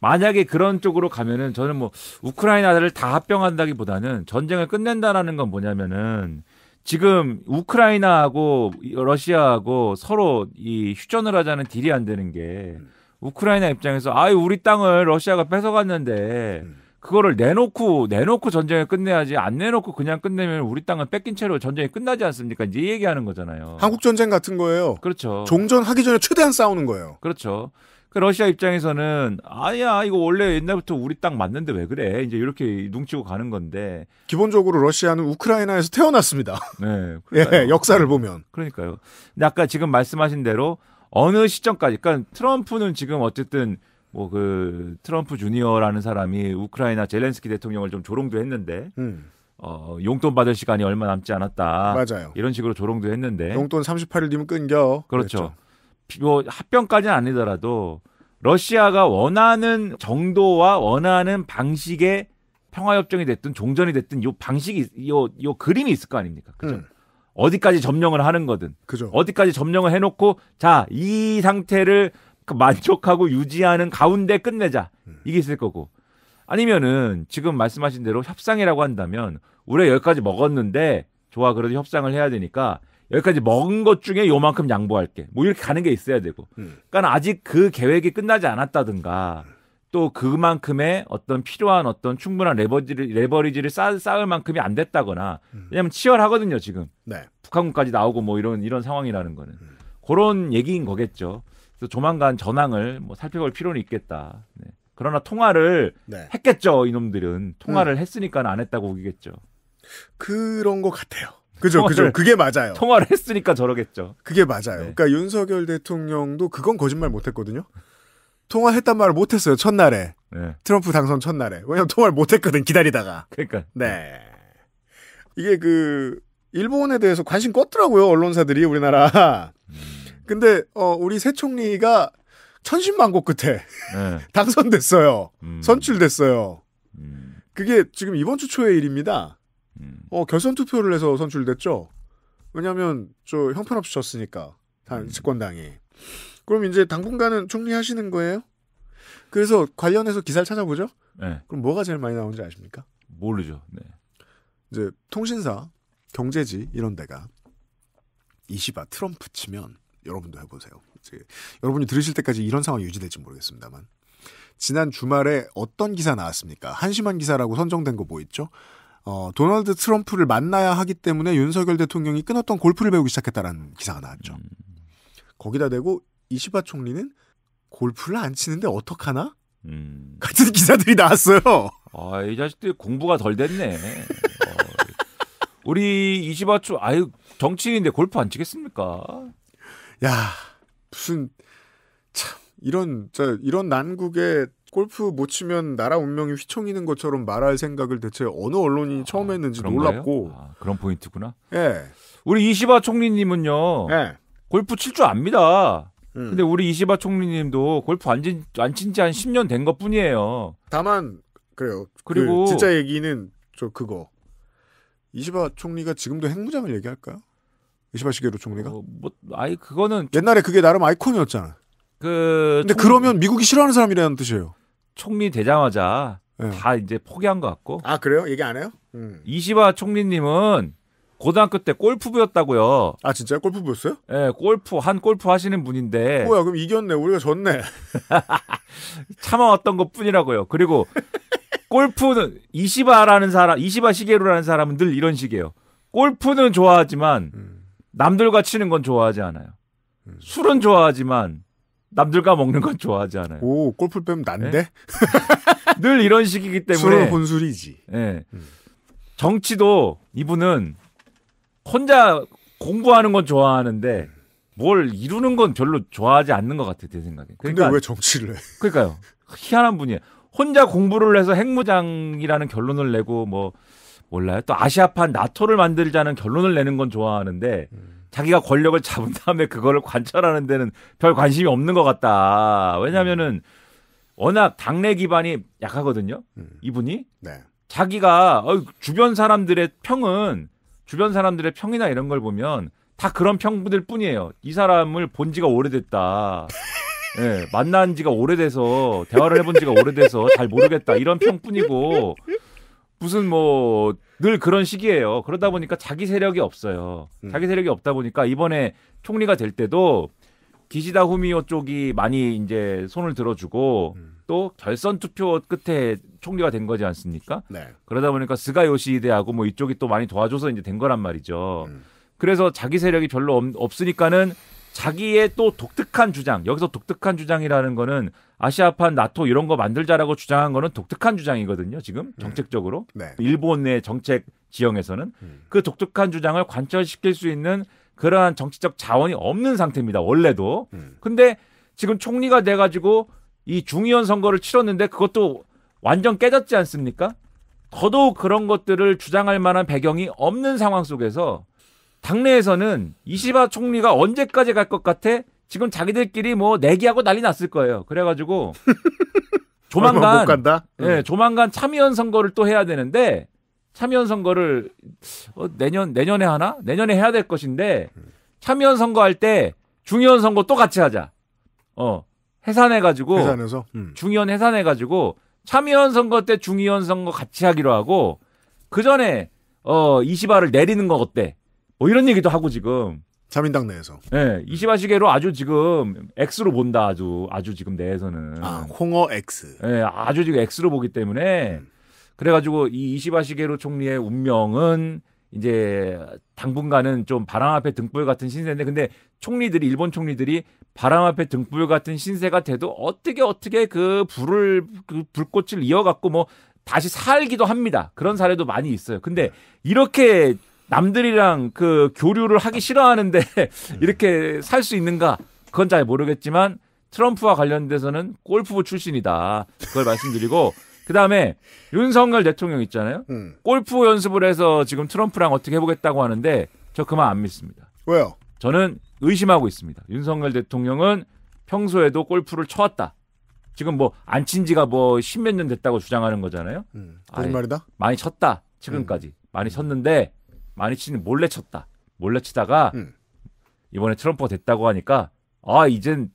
만약에 그런 쪽으로 가면은 저는 뭐 우크라이나를 다 합병한다기보다는 전쟁을 끝낸다라는 건 뭐냐면은 지금 우크라이나하고 러시아하고 서로 이 휴전을 하자는 딜이 안 되는 게 음. 우크라이나 입장에서 아유 우리 땅을 러시아가 뺏어갔는데 음. 그거를 내놓고 내놓고 전쟁을 끝내야지 안 내놓고 그냥 끝내면 우리 땅은 뺏긴 채로 전쟁이 끝나지 않습니까? 이제 얘기하는 거잖아요. 한국 전쟁 같은 거예요. 그렇죠. 종전하기 전에 최대한 싸우는 거예요. 그렇죠. 그 러시아 입장에서는 아야 이거 원래 옛날부터 우리 땅 맞는데 왜 그래 이제 이렇게 눈치고 가는 건데 기본적으로 러시아는 우크라이나에서 태어났습니다. 네, 예, 역사를 보면 그러니까요. 근데 아까 지금 말씀하신 대로 어느 시점까지, 그러니까 트럼프는 지금 어쨌든 뭐그 트럼프 주니어라는 사람이 우크라이나 젤렌스키 대통령을 좀 조롱도 했는데 음. 어, 용돈 받을 시간이 얼마 남지 않았다. 맞아요. 이런 식으로 조롱도 했는데 용돈 38일 뒤면 끊겨. 그렇죠. 그랬죠. 뭐 합병까지는 아니더라도 러시아가 원하는 정도와 원하는 방식의 평화협정이 됐든 종전이 됐든 요 방식이 요, 요 그림이 있을 거 아닙니까? 그죠? 음. 어디까지 점령을 하는 거든. 그죠. 어디까지 점령을 해놓고 자, 이 상태를 그 만족하고 유지하는 가운데 끝내자 이게 있을 거고 아니면은 지금 말씀하신 대로 협상이라고 한다면 올해 여기까지 먹었는데 좋아 그래도 협상을 해야 되니까 여기까지 먹은 것 중에 요만큼 양보할게 뭐 이렇게 가는 게 있어야 되고 음. 그러니까 아직 그 계획이 끝나지 않았다든가 또 그만큼의 어떤 필요한 어떤 충분한 레버지를 레버리지를 쌓, 쌓을 만큼이 안 됐다거나 음. 왜냐하면 치열하거든요 지금 네. 북한군까지 나오고 뭐 이런 이런 상황이라는 거는 음. 그런 얘기인 거겠죠. 그래서 조만간 전황을 뭐 살펴볼 필요는 있겠다. 네. 그러나 통화를 네. 했겠죠 이놈들은 통화를 음. 했으니까 안 했다고 우기겠죠. 그런 것 같아요. 그죠, 그죠. 그게 맞아요. 통화를 했으니까 저러겠죠. 그게 맞아요. 네. 그러니까 윤석열 대통령도 그건 거짓말 못했거든요. 통화했단 말을 못했어요 첫날에. 네. 트럼프 당선 첫날에. 왜냐면 통화를 못했거든 기다리다가. 그러니까. 네. 이게 그 일본에 대해서 관심 껐더라고요 언론사들이 우리나라. 음. 근데 어, 우리 새 총리가 천신만고 끝에 네. 당선됐어요. 음. 선출됐어요. 음. 그게 지금 이번 주 초의 일입니다. 음. 어, 결선 투표를 해서 선출됐죠. 왜냐하면 저 형편없이 졌으니까 단 음. 집권당이. 그럼 이제 당분간은 총리 하시는 거예요? 그래서 관련해서 기사를 찾아보죠. 네. 그럼 뭐가 제일 많이 나오는지 아십니까? 모르죠. 네. 이제 통신사, 경제지 이런 데가 이 시바 트럼프 치면 여러분도 해보세요. 이제 여러분이 들으실 때까지 이런 상황이 유지될지 모르겠습니다만. 지난 주말에 어떤 기사 나왔습니까? 한심한 기사라고 선정된 거 뭐 있죠? 어, 도널드 트럼프를 만나야 하기 때문에 윤석열 대통령이 끊었던 골프를 배우기 시작했다라는 기사가 나왔죠. 음. 거기다 대고 이시바 총리는 골프를 안 치는데 어떡하나? 음. 같은 기사들이 나왔어요. 아, 이 자식들 공부가 덜 됐네. 어, 우리 이시바 총, 아유, 정치인인데 골프 안 치겠습니까? 야, 무슨 참 이런 저 이런 난국에 골프 못 치면 나라 운명이 휘청이는 것처럼 말할 생각을 대체 어느 언론이 아, 처음 했는지 그런 놀랍고 아, 그런 포인트구나. 예. 우리 이시바 총리님은요. 예. 골프 칠 줄 압니다. 음. 근데 우리 이시바 총리님도 골프 안 친지 한 10년 된 것 뿐이에요. 다만 그래요. 그리고 그 진짜 얘기는 저 그거. 이시바 총리가 지금도 핵무장을 얘기할까요? 이시바 시게로 총리가? 어, 뭐 아이 그거는 옛날에 그게 나름 아이콘이었잖아. 그 근데 총... 그러면 미국이 싫어하는 사람이라는 뜻이에요. 총리 되자마자 네. 다 이제 포기한 것 같고. 아 그래요? 얘기 안 해요? 음. 이시바 총리님은 고등학교 때 골프부였다고요. 아 진짜 골프부였어요? 예, 네, 골프 한 골프 하시는 분인데. 뭐야 그럼 이겼네 우리가 졌네. 참아왔던 것뿐이라고요. 그리고 골프는 이시바라는 사람, 이시바 시게루라는 사람은 늘 이런 식이에요. 골프는 좋아하지만 음. 남들과 치는 건 좋아하지 않아요. 음. 술은 좋아하지만 남들과 먹는 건 좋아하지 않아요. 오, 골프 빼면 난데? 네? 늘 이런 식이기 때문에. 술은 본술이지. 네. 음. 정치도 이분은 혼자 공부하는 건 좋아하는데 뭘 이루는 건 별로 좋아하지 않는 것 같아요, 제 생각에. 그러니까, 근데 왜 정치를 해? 그러니까요. 희한한 분이에요. 혼자 공부를 해서 핵무장이라는 결론을 내고 뭐 몰라요. 또 아시아판 나토를 만들자는 결론을 내는 건 좋아하는데 음. 자기가 권력을 잡은 다음에 그거를 관철하는 데는 별 관심이 없는 것 같다. 왜냐면은 워낙 당내 기반이 약하거든요. 음. 이분이 네. 자기가 어, 주변 사람들의 평은 주변 사람들의 평이나 이런 걸 보면 다 그런 평들 부 뿐이에요. 이 사람을 본 지가 오래됐다. 예, 만난 지가 오래돼서 대화를 해본 지가 오래돼서 잘 모르겠다 이런 평뿐이고 무슨 뭐 늘 그런 식이에요 그러다 보니까 자기 세력이 없어요. 음. 자기 세력이 없다 보니까 이번에 총리가 될 때도 기시다 후미오 쪽이 많이 이제 손을 들어주고 음. 또 결선 투표 끝에 총리가 된 거지 않습니까? 네. 그러다 보니까 스가 요시대하고뭐 이쪽이 또 많이 도와줘서 이제 된 거란 말이죠. 음. 그래서 자기 세력이 별로 없, 없으니까는 자기의 또 독특한 주장 여기서 독특한 주장이라는 거는 아시아판 나토 이런 거 만들자라고 주장한 거는 독특한 주장이거든요. 지금 음. 정책적으로 네. 일본내 정책 지형에서는 음. 그 독특한 주장을 관철시킬 수 있는 그러한 정치적 자원이 없는 상태입니다. 원래도. 음. 근데 지금 총리가 돼 가지고 이 중의원 선거를 치렀는데 그것도 완전 깨졌지 않습니까? 더더욱 그런 것들을 주장할 만한 배경이 없는 상황 속에서 당내에서는 이시바 총리가 언제까지 갈 것 같아? 지금 자기들끼리 뭐 내기하고 난리 났을 거예요. 그래가지고 조만간 못 간다. 예, 네, 조만간 참의원 선거를 또 해야 되는데 참의원 선거를 어, 내년 내년에 하나 내년에 해야 될 것인데 참의원 선거할 때 중의원 선거 또 같이 하자. 어 해산해가지고 해산해서 음. 중의원 해산해가지고 참의원 선거 때 중의원 선거 같이 하기로 하고 그 전에 어 이시발을 내리는 거 어때? 뭐 이런 얘기도 하고 지금 자민당 내에서. 네, 이시바 시계로 아주 지금 X로 본다 아주 아주 지금 내에서는. 아, 홍어 X. 네, 아주 지금 X로 보기 때문에 음. 그래가지고 이 이시바 시계로 총리의 운명은 이제 당분간은 좀 바람 앞에 등불 같은 신세인데 근데 총리들이 일본 총리들이 바람 앞에 등불 같은 신세가 돼도 어떻게 어떻게 그 불을 그 불꽃을 이어갖고 뭐 다시 살기도 합니다. 그런 사례도 많이 있어요. 근데 네. 이렇게 남들이랑 그 교류를 하기 싫어하는데 네. 이렇게 살 수 있는가? 그건 잘 모르겠지만 트럼프와 관련돼서는 골프부 출신이다. 그걸 말씀드리고 그 다음에 윤석열 대통령 있잖아요. 음. 골프 연습을 해서 지금 트럼프랑 어떻게 해보겠다고 하는데 저 그만 안 믿습니다. 왜요? 저는 의심하고 있습니다. 윤석열 대통령은 평소에도 골프를 쳐왔다. 지금 뭐 안 친 지가 뭐 십몇 년 됐다고 주장하는 거잖아요. 음, 거짓말이다. 많이 쳤다. 지금까지 음. 많이 쳤는데 많이 치는 몰래 쳤다. 몰래 치다가 음. 이번에 트럼프가 됐다고 하니까 아 이젠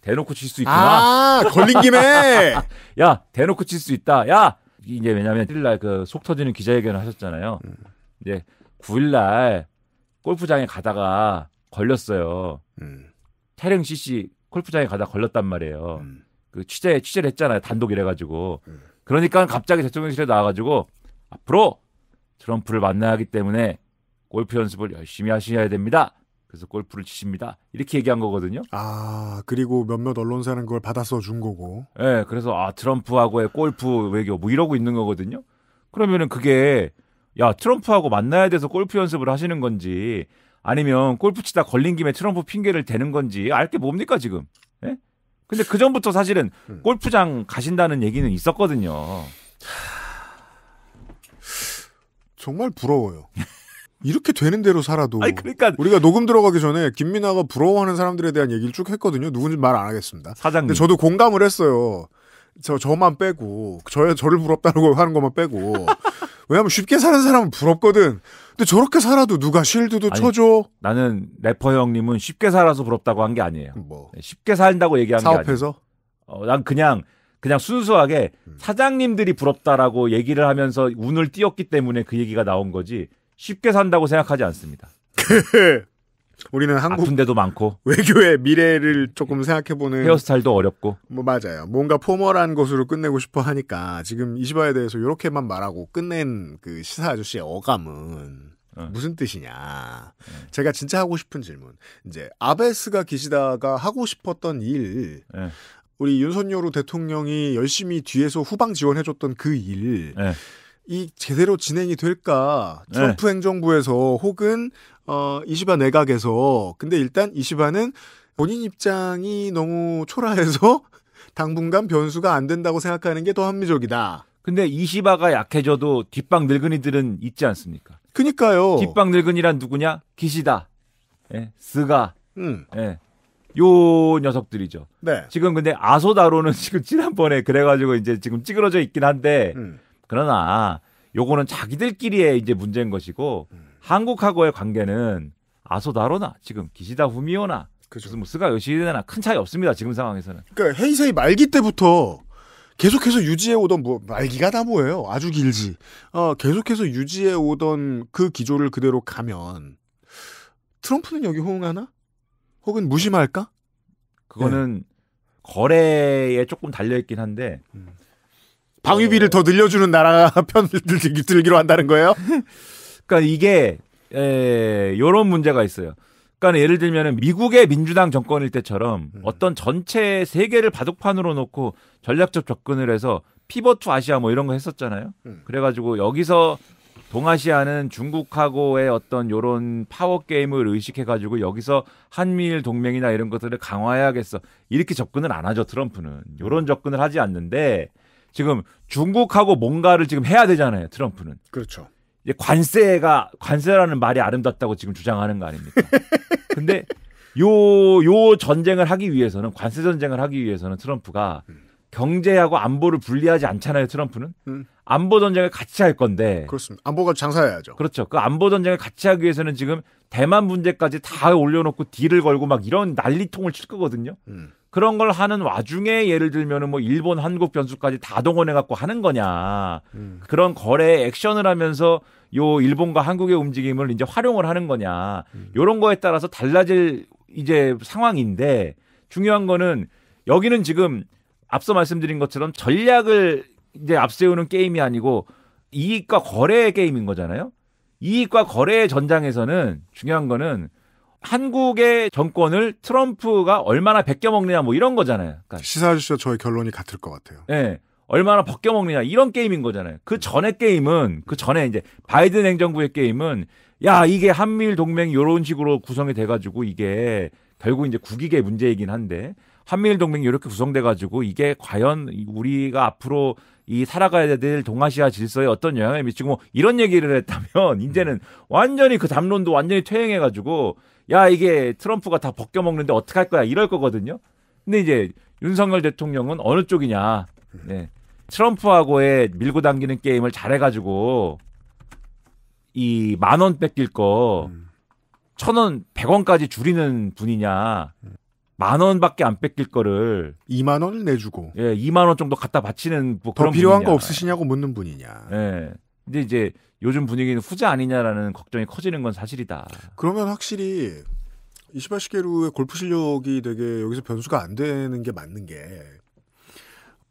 대놓고 칠 수 있구나. 아, 걸린 김에 야 대놓고 칠 수 있다. 야 이제 왜냐하면 일날그 속 터지는 기자회견을 하셨잖아요. 음. 이제 9일날 골프장에 가다가 걸렸어요. 음. 태릉 CC 골프장에 가다 걸렸단 말이에요. 음. 그 취재 취재를 했잖아요. 단독이래 가지고. 음. 그러니까 갑자기 대통령실에 나와가지고 앞으로 트럼프를 만나야 하기 때문에 골프 연습을 열심히 하셔야 됩니다. 그래서 골프를 치십니다. 이렇게 얘기한 거거든요. 아, 그리고 몇몇 언론사는 그걸 받아서 준 거고. 예, 네, 그래서 아, 트럼프하고의 골프 외교 뭐 이러고 있는 거거든요. 그러면은 그게 야, 트럼프하고 만나야 돼서 골프 연습을 하시는 건지 아니면 골프 치다 걸린 김에 트럼프 핑계를 대는 건지 알 게 뭡니까, 지금? 예? 네? 근데 그전부터 사실은 음. 골프장 가신다는 얘기는 있었거든요. 정말 부러워요. 이렇게 되는 대로 살아도 아니, 그러니까 우리가 녹음 들어가기 전에 김민아가 부러워하는 사람들에 대한 얘기를 쭉 했거든요. 누군지 말 안 하겠습니다. 사장님. 근데 저도 공감을 했어요. 저 저만 빼고 저 저를 부럽다고 하는 것만 빼고 왜냐면 쉽게 사는 사람은 부럽거든. 근데 저렇게 살아도 누가 실드도 아니, 쳐줘? 나는 래퍼 형님은 쉽게 살아서 부럽다고 한 게 아니에요. 뭐 네, 쉽게 산다고 얘기한 사업해서? 게 아니에요. 사업해서? 어, 난 그냥 그냥 순수하게 음. 사장님들이 부럽다라고 얘기를 하면서 운을 띄었기 때문에 그 얘기가 나온 거지 쉽게 산다고 생각하지 않습니다. 우리는 한국 아픈 데도 많고 외교의 미래를 조금 생각해보는 헤어스타일도 어렵고 뭐 맞아요. 뭔가 포멀한 것으로 끝내고 싶어 하니까 지금 이시바에 대해서 이렇게만 말하고 끝낸 그 시사 아저씨의 어감은 응. 어. 무슨 뜻이냐. 응. 어. 제가 진짜 하고 싶은 질문. 이제 아베스가 기시다가 하고 싶었던 일, 응. 예. 우리 윤선여로 대통령이 열심히 뒤에서 후방 지원해줬던 그 일. 네. 이 제대로 진행이 될까 네. 트럼프 네. 행정부에서 혹은 어 이시바 내각에서 근데 일단 이시바는 본인 입장이 너무 초라해서 당분간 변수가 안 된다고 생각하는 게 더 합리적이다. 근데 이시바가 약해져도 뒷방 늙은이들은 있지 않습니까? 그니까요. 뒷방 늙은이란 누구냐? 기시다. 예, 스가. 음. 예. 요 녀석들이죠. 네. 지금 근데 아소다로는 지금 지난번에 그래가지고 이제 지금 찌그러져 있긴 한데 음. 그러나 요거는 자기들끼리의 이제 문제인 것이고 음. 한국하고의 관계는 아소다로나 지금 기시다 후미오나 그죠. 무 뭐 스가 요시대나 큰 차이 없습니다 지금 상황에서는. 그러니까 헤이세이 말기 때부터 계속해서 유지해 오던 뭐 말기가 다 뭐예요 아주 길지. 어 계속해서 유지해 오던 그 기조를 그대로 가면 트럼프는 여기 호응하나? 혹은 무심할까? 그거는 네. 거래에 조금 달려 있긴 한데 음. 방위비를 어... 더 늘려주는 나라 편을 들기로 한다는 거예요? 그러니까 이게 에, 이런 문제가 있어요. 그러니까 예를 들면 미국의 민주당 정권일 때처럼 음. 어떤 전체 세계를 바둑판으로 놓고 전략적 접근을 해서 피버투 아시아 뭐 이런 거 했었잖아요. 음. 그래가지고 여기서 동아시아는 중국하고의 어떤 요런 파워 게임을 의식해 가지고 여기서 한미일 동맹이나 이런 것들을 강화해야겠어. 이렇게 접근을 안 하죠, 트럼프는. 요런 접근을 하지 않는데 지금 중국하고 뭔가를 지금 해야 되잖아요, 트럼프는. 그렇죠. 이제 관세가 관세라는 말이 아름답다고 지금 주장하는 거 아닙니까? 근데 요 요 전쟁을 하기 위해서는 관세 전쟁을 하기 위해서는 트럼프가 음. 경제하고 안보를 분리하지 않잖아요, 트럼프는. 음. 안보 전쟁을 같이 할 건데. 그렇습니다. 안보가 장사해야죠. 그렇죠. 그 안보 전쟁을 같이 하기 위해서는 지금 대만 문제까지 다 올려놓고 딜을 걸고 막 이런 난리통을 칠 거거든요. 음. 그런 걸 하는 와중에 예를 들면은 뭐 일본, 한국 변수까지 다 동원해 갖고 하는 거냐. 음. 그런 거래 액션을 하면서 요 일본과 한국의 움직임을 이제 활용을 하는 거냐. 음. 요런 거에 따라서 달라질 이제 상황인데 중요한 거는 여기는 지금 앞서 말씀드린 것처럼 전략을 이제 앞세우는 게임이 아니고 이익과 거래의 게임인 거잖아요. 이익과 거래의 전장에서는 중요한 거는 한국의 정권을 트럼프가 얼마나 벗겨먹느냐 뭐 이런 거잖아요. 그러니까. 시사 아저씨와 저의 결론이 같을 것 같아요. 네. 얼마나 벗겨먹느냐 이런 게임인 거잖아요. 그 전에 게임은 그 전에 이제 바이든 행정부의 게임은 야 이게 한미일 동맹이 런 식으로 구성이 돼가지고 이게 결국 이제 국익의 문제이긴 한데 한미일 동맹이 이렇게 구성돼가지고 이게 과연 우리가 앞으로 이 살아가야 될 동아시아 질서에 어떤 영향을 미치고 뭐 이런 얘기를 했다면 이제는 완전히 그 담론도 완전히 퇴행해 가지고 야 이게 트럼프가 다 벗겨 먹는데 어떡할 거야 이럴 거거든요. 근데 이제 윤석열 대통령은 어느 쪽이냐? 네. 트럼프하고의 밀고 당기는 게임을 잘해 가지고 이 만 원 뺏길 거천 음. 원, 백원까지 줄이는 분이냐. 만 원밖에 안 뺏길 거를 2만 원을 내주고 예, 2만 원 정도 갖다 바치는 뭐 그런 더 필요한 분이냐. 거 없으시냐고 묻는 분이냐. 예. 근데 이제 요즘 분위기는 후자 아니냐라는 걱정이 커지는 건 사실이다. 그러면 확실히 이시바 시게루의 골프 실력이 되게 여기서 변수가 안 되는 게 맞는 게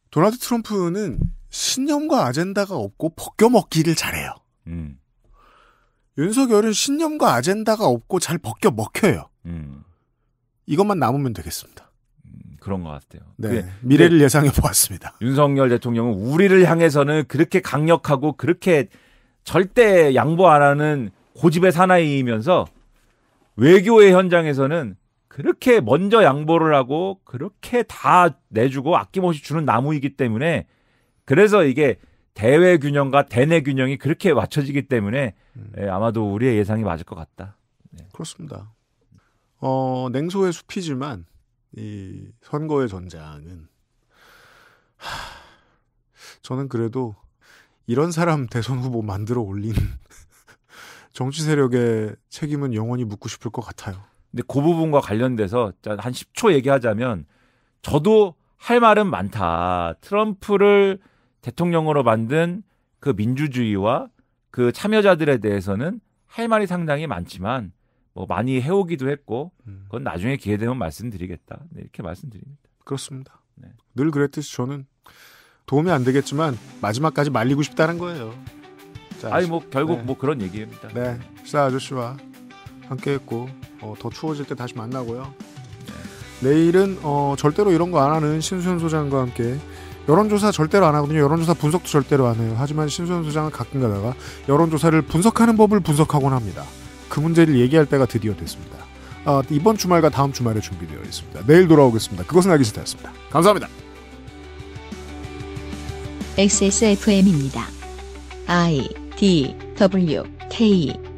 도널드 트럼프는 신념과 아젠다가 없고 벗겨먹기를 잘해요. 음. 윤석열은 신념과 아젠다가 없고 잘 벗겨먹혀요. 음. 이것만 남으면 되겠습니다. 음, 그런 것 같아요. 네, 그 미래를 예상해 보았습니다. 윤석열 대통령은 우리를 향해서는 그렇게 강력하고 그렇게 절대 양보 안 하는 고집의 사나이이면서 외교의 현장에서는 그렇게 먼저 양보를 하고 그렇게 다 내주고 아낌없이 주는 나무이기 때문에 그래서 이게 대외 균형과 대내 균형이 그렇게 맞춰지기 때문에 음. 예, 아마도 우리의 예상이 맞을 것 같다. 네. 그렇습니다. 어, 냉소의 숲이지만 이 선거의 전장은 하, 저는 그래도 이런 사람 대선 후보 만들어 올린 정치 세력의 책임은 영원히 묻고 싶을 것 같아요. 근데 그 부분과 관련돼서 한 10초 얘기하자면 저도 할 말은 많다. 트럼프를 대통령으로 만든 그 민주주의와 그 참여자들에 대해서는 할 말이 상당히 많지만 뭐 많이 해오기도 했고 음. 그건 나중에 기회 되면 말씀드리겠다 네, 이렇게 말씀드립니다. 그렇습니다. 네. 늘 그랬듯이 저는 도움이 안 되겠지만 마지막까지 말리고 싶다는 거예요. 자, 아니 뭐 결국 네. 뭐 그런 얘기입니다. 네, 시사 아저씨와 함께했고 어, 더 추워질 때 다시 만나고요. 내일은 어, 절대로 이런 거 안 하는 신수현 소장과 함께 여론조사 절대로 안 하거든요. 여론조사 분석도 절대로 안 해요. 하지만 신수현 소장은 가끔 가다가 여론조사를 분석하는 법을 분석하곤 합니다. 그 문제를 얘기할 때가 드디어 됐습니다. 아, 이번 주말과 다음 주말에 준비되어 있습니다. 내일 돌아오겠습니다. 그것은 알기 싫다였습니다. 감사합니다. XSFM입니다. I D W K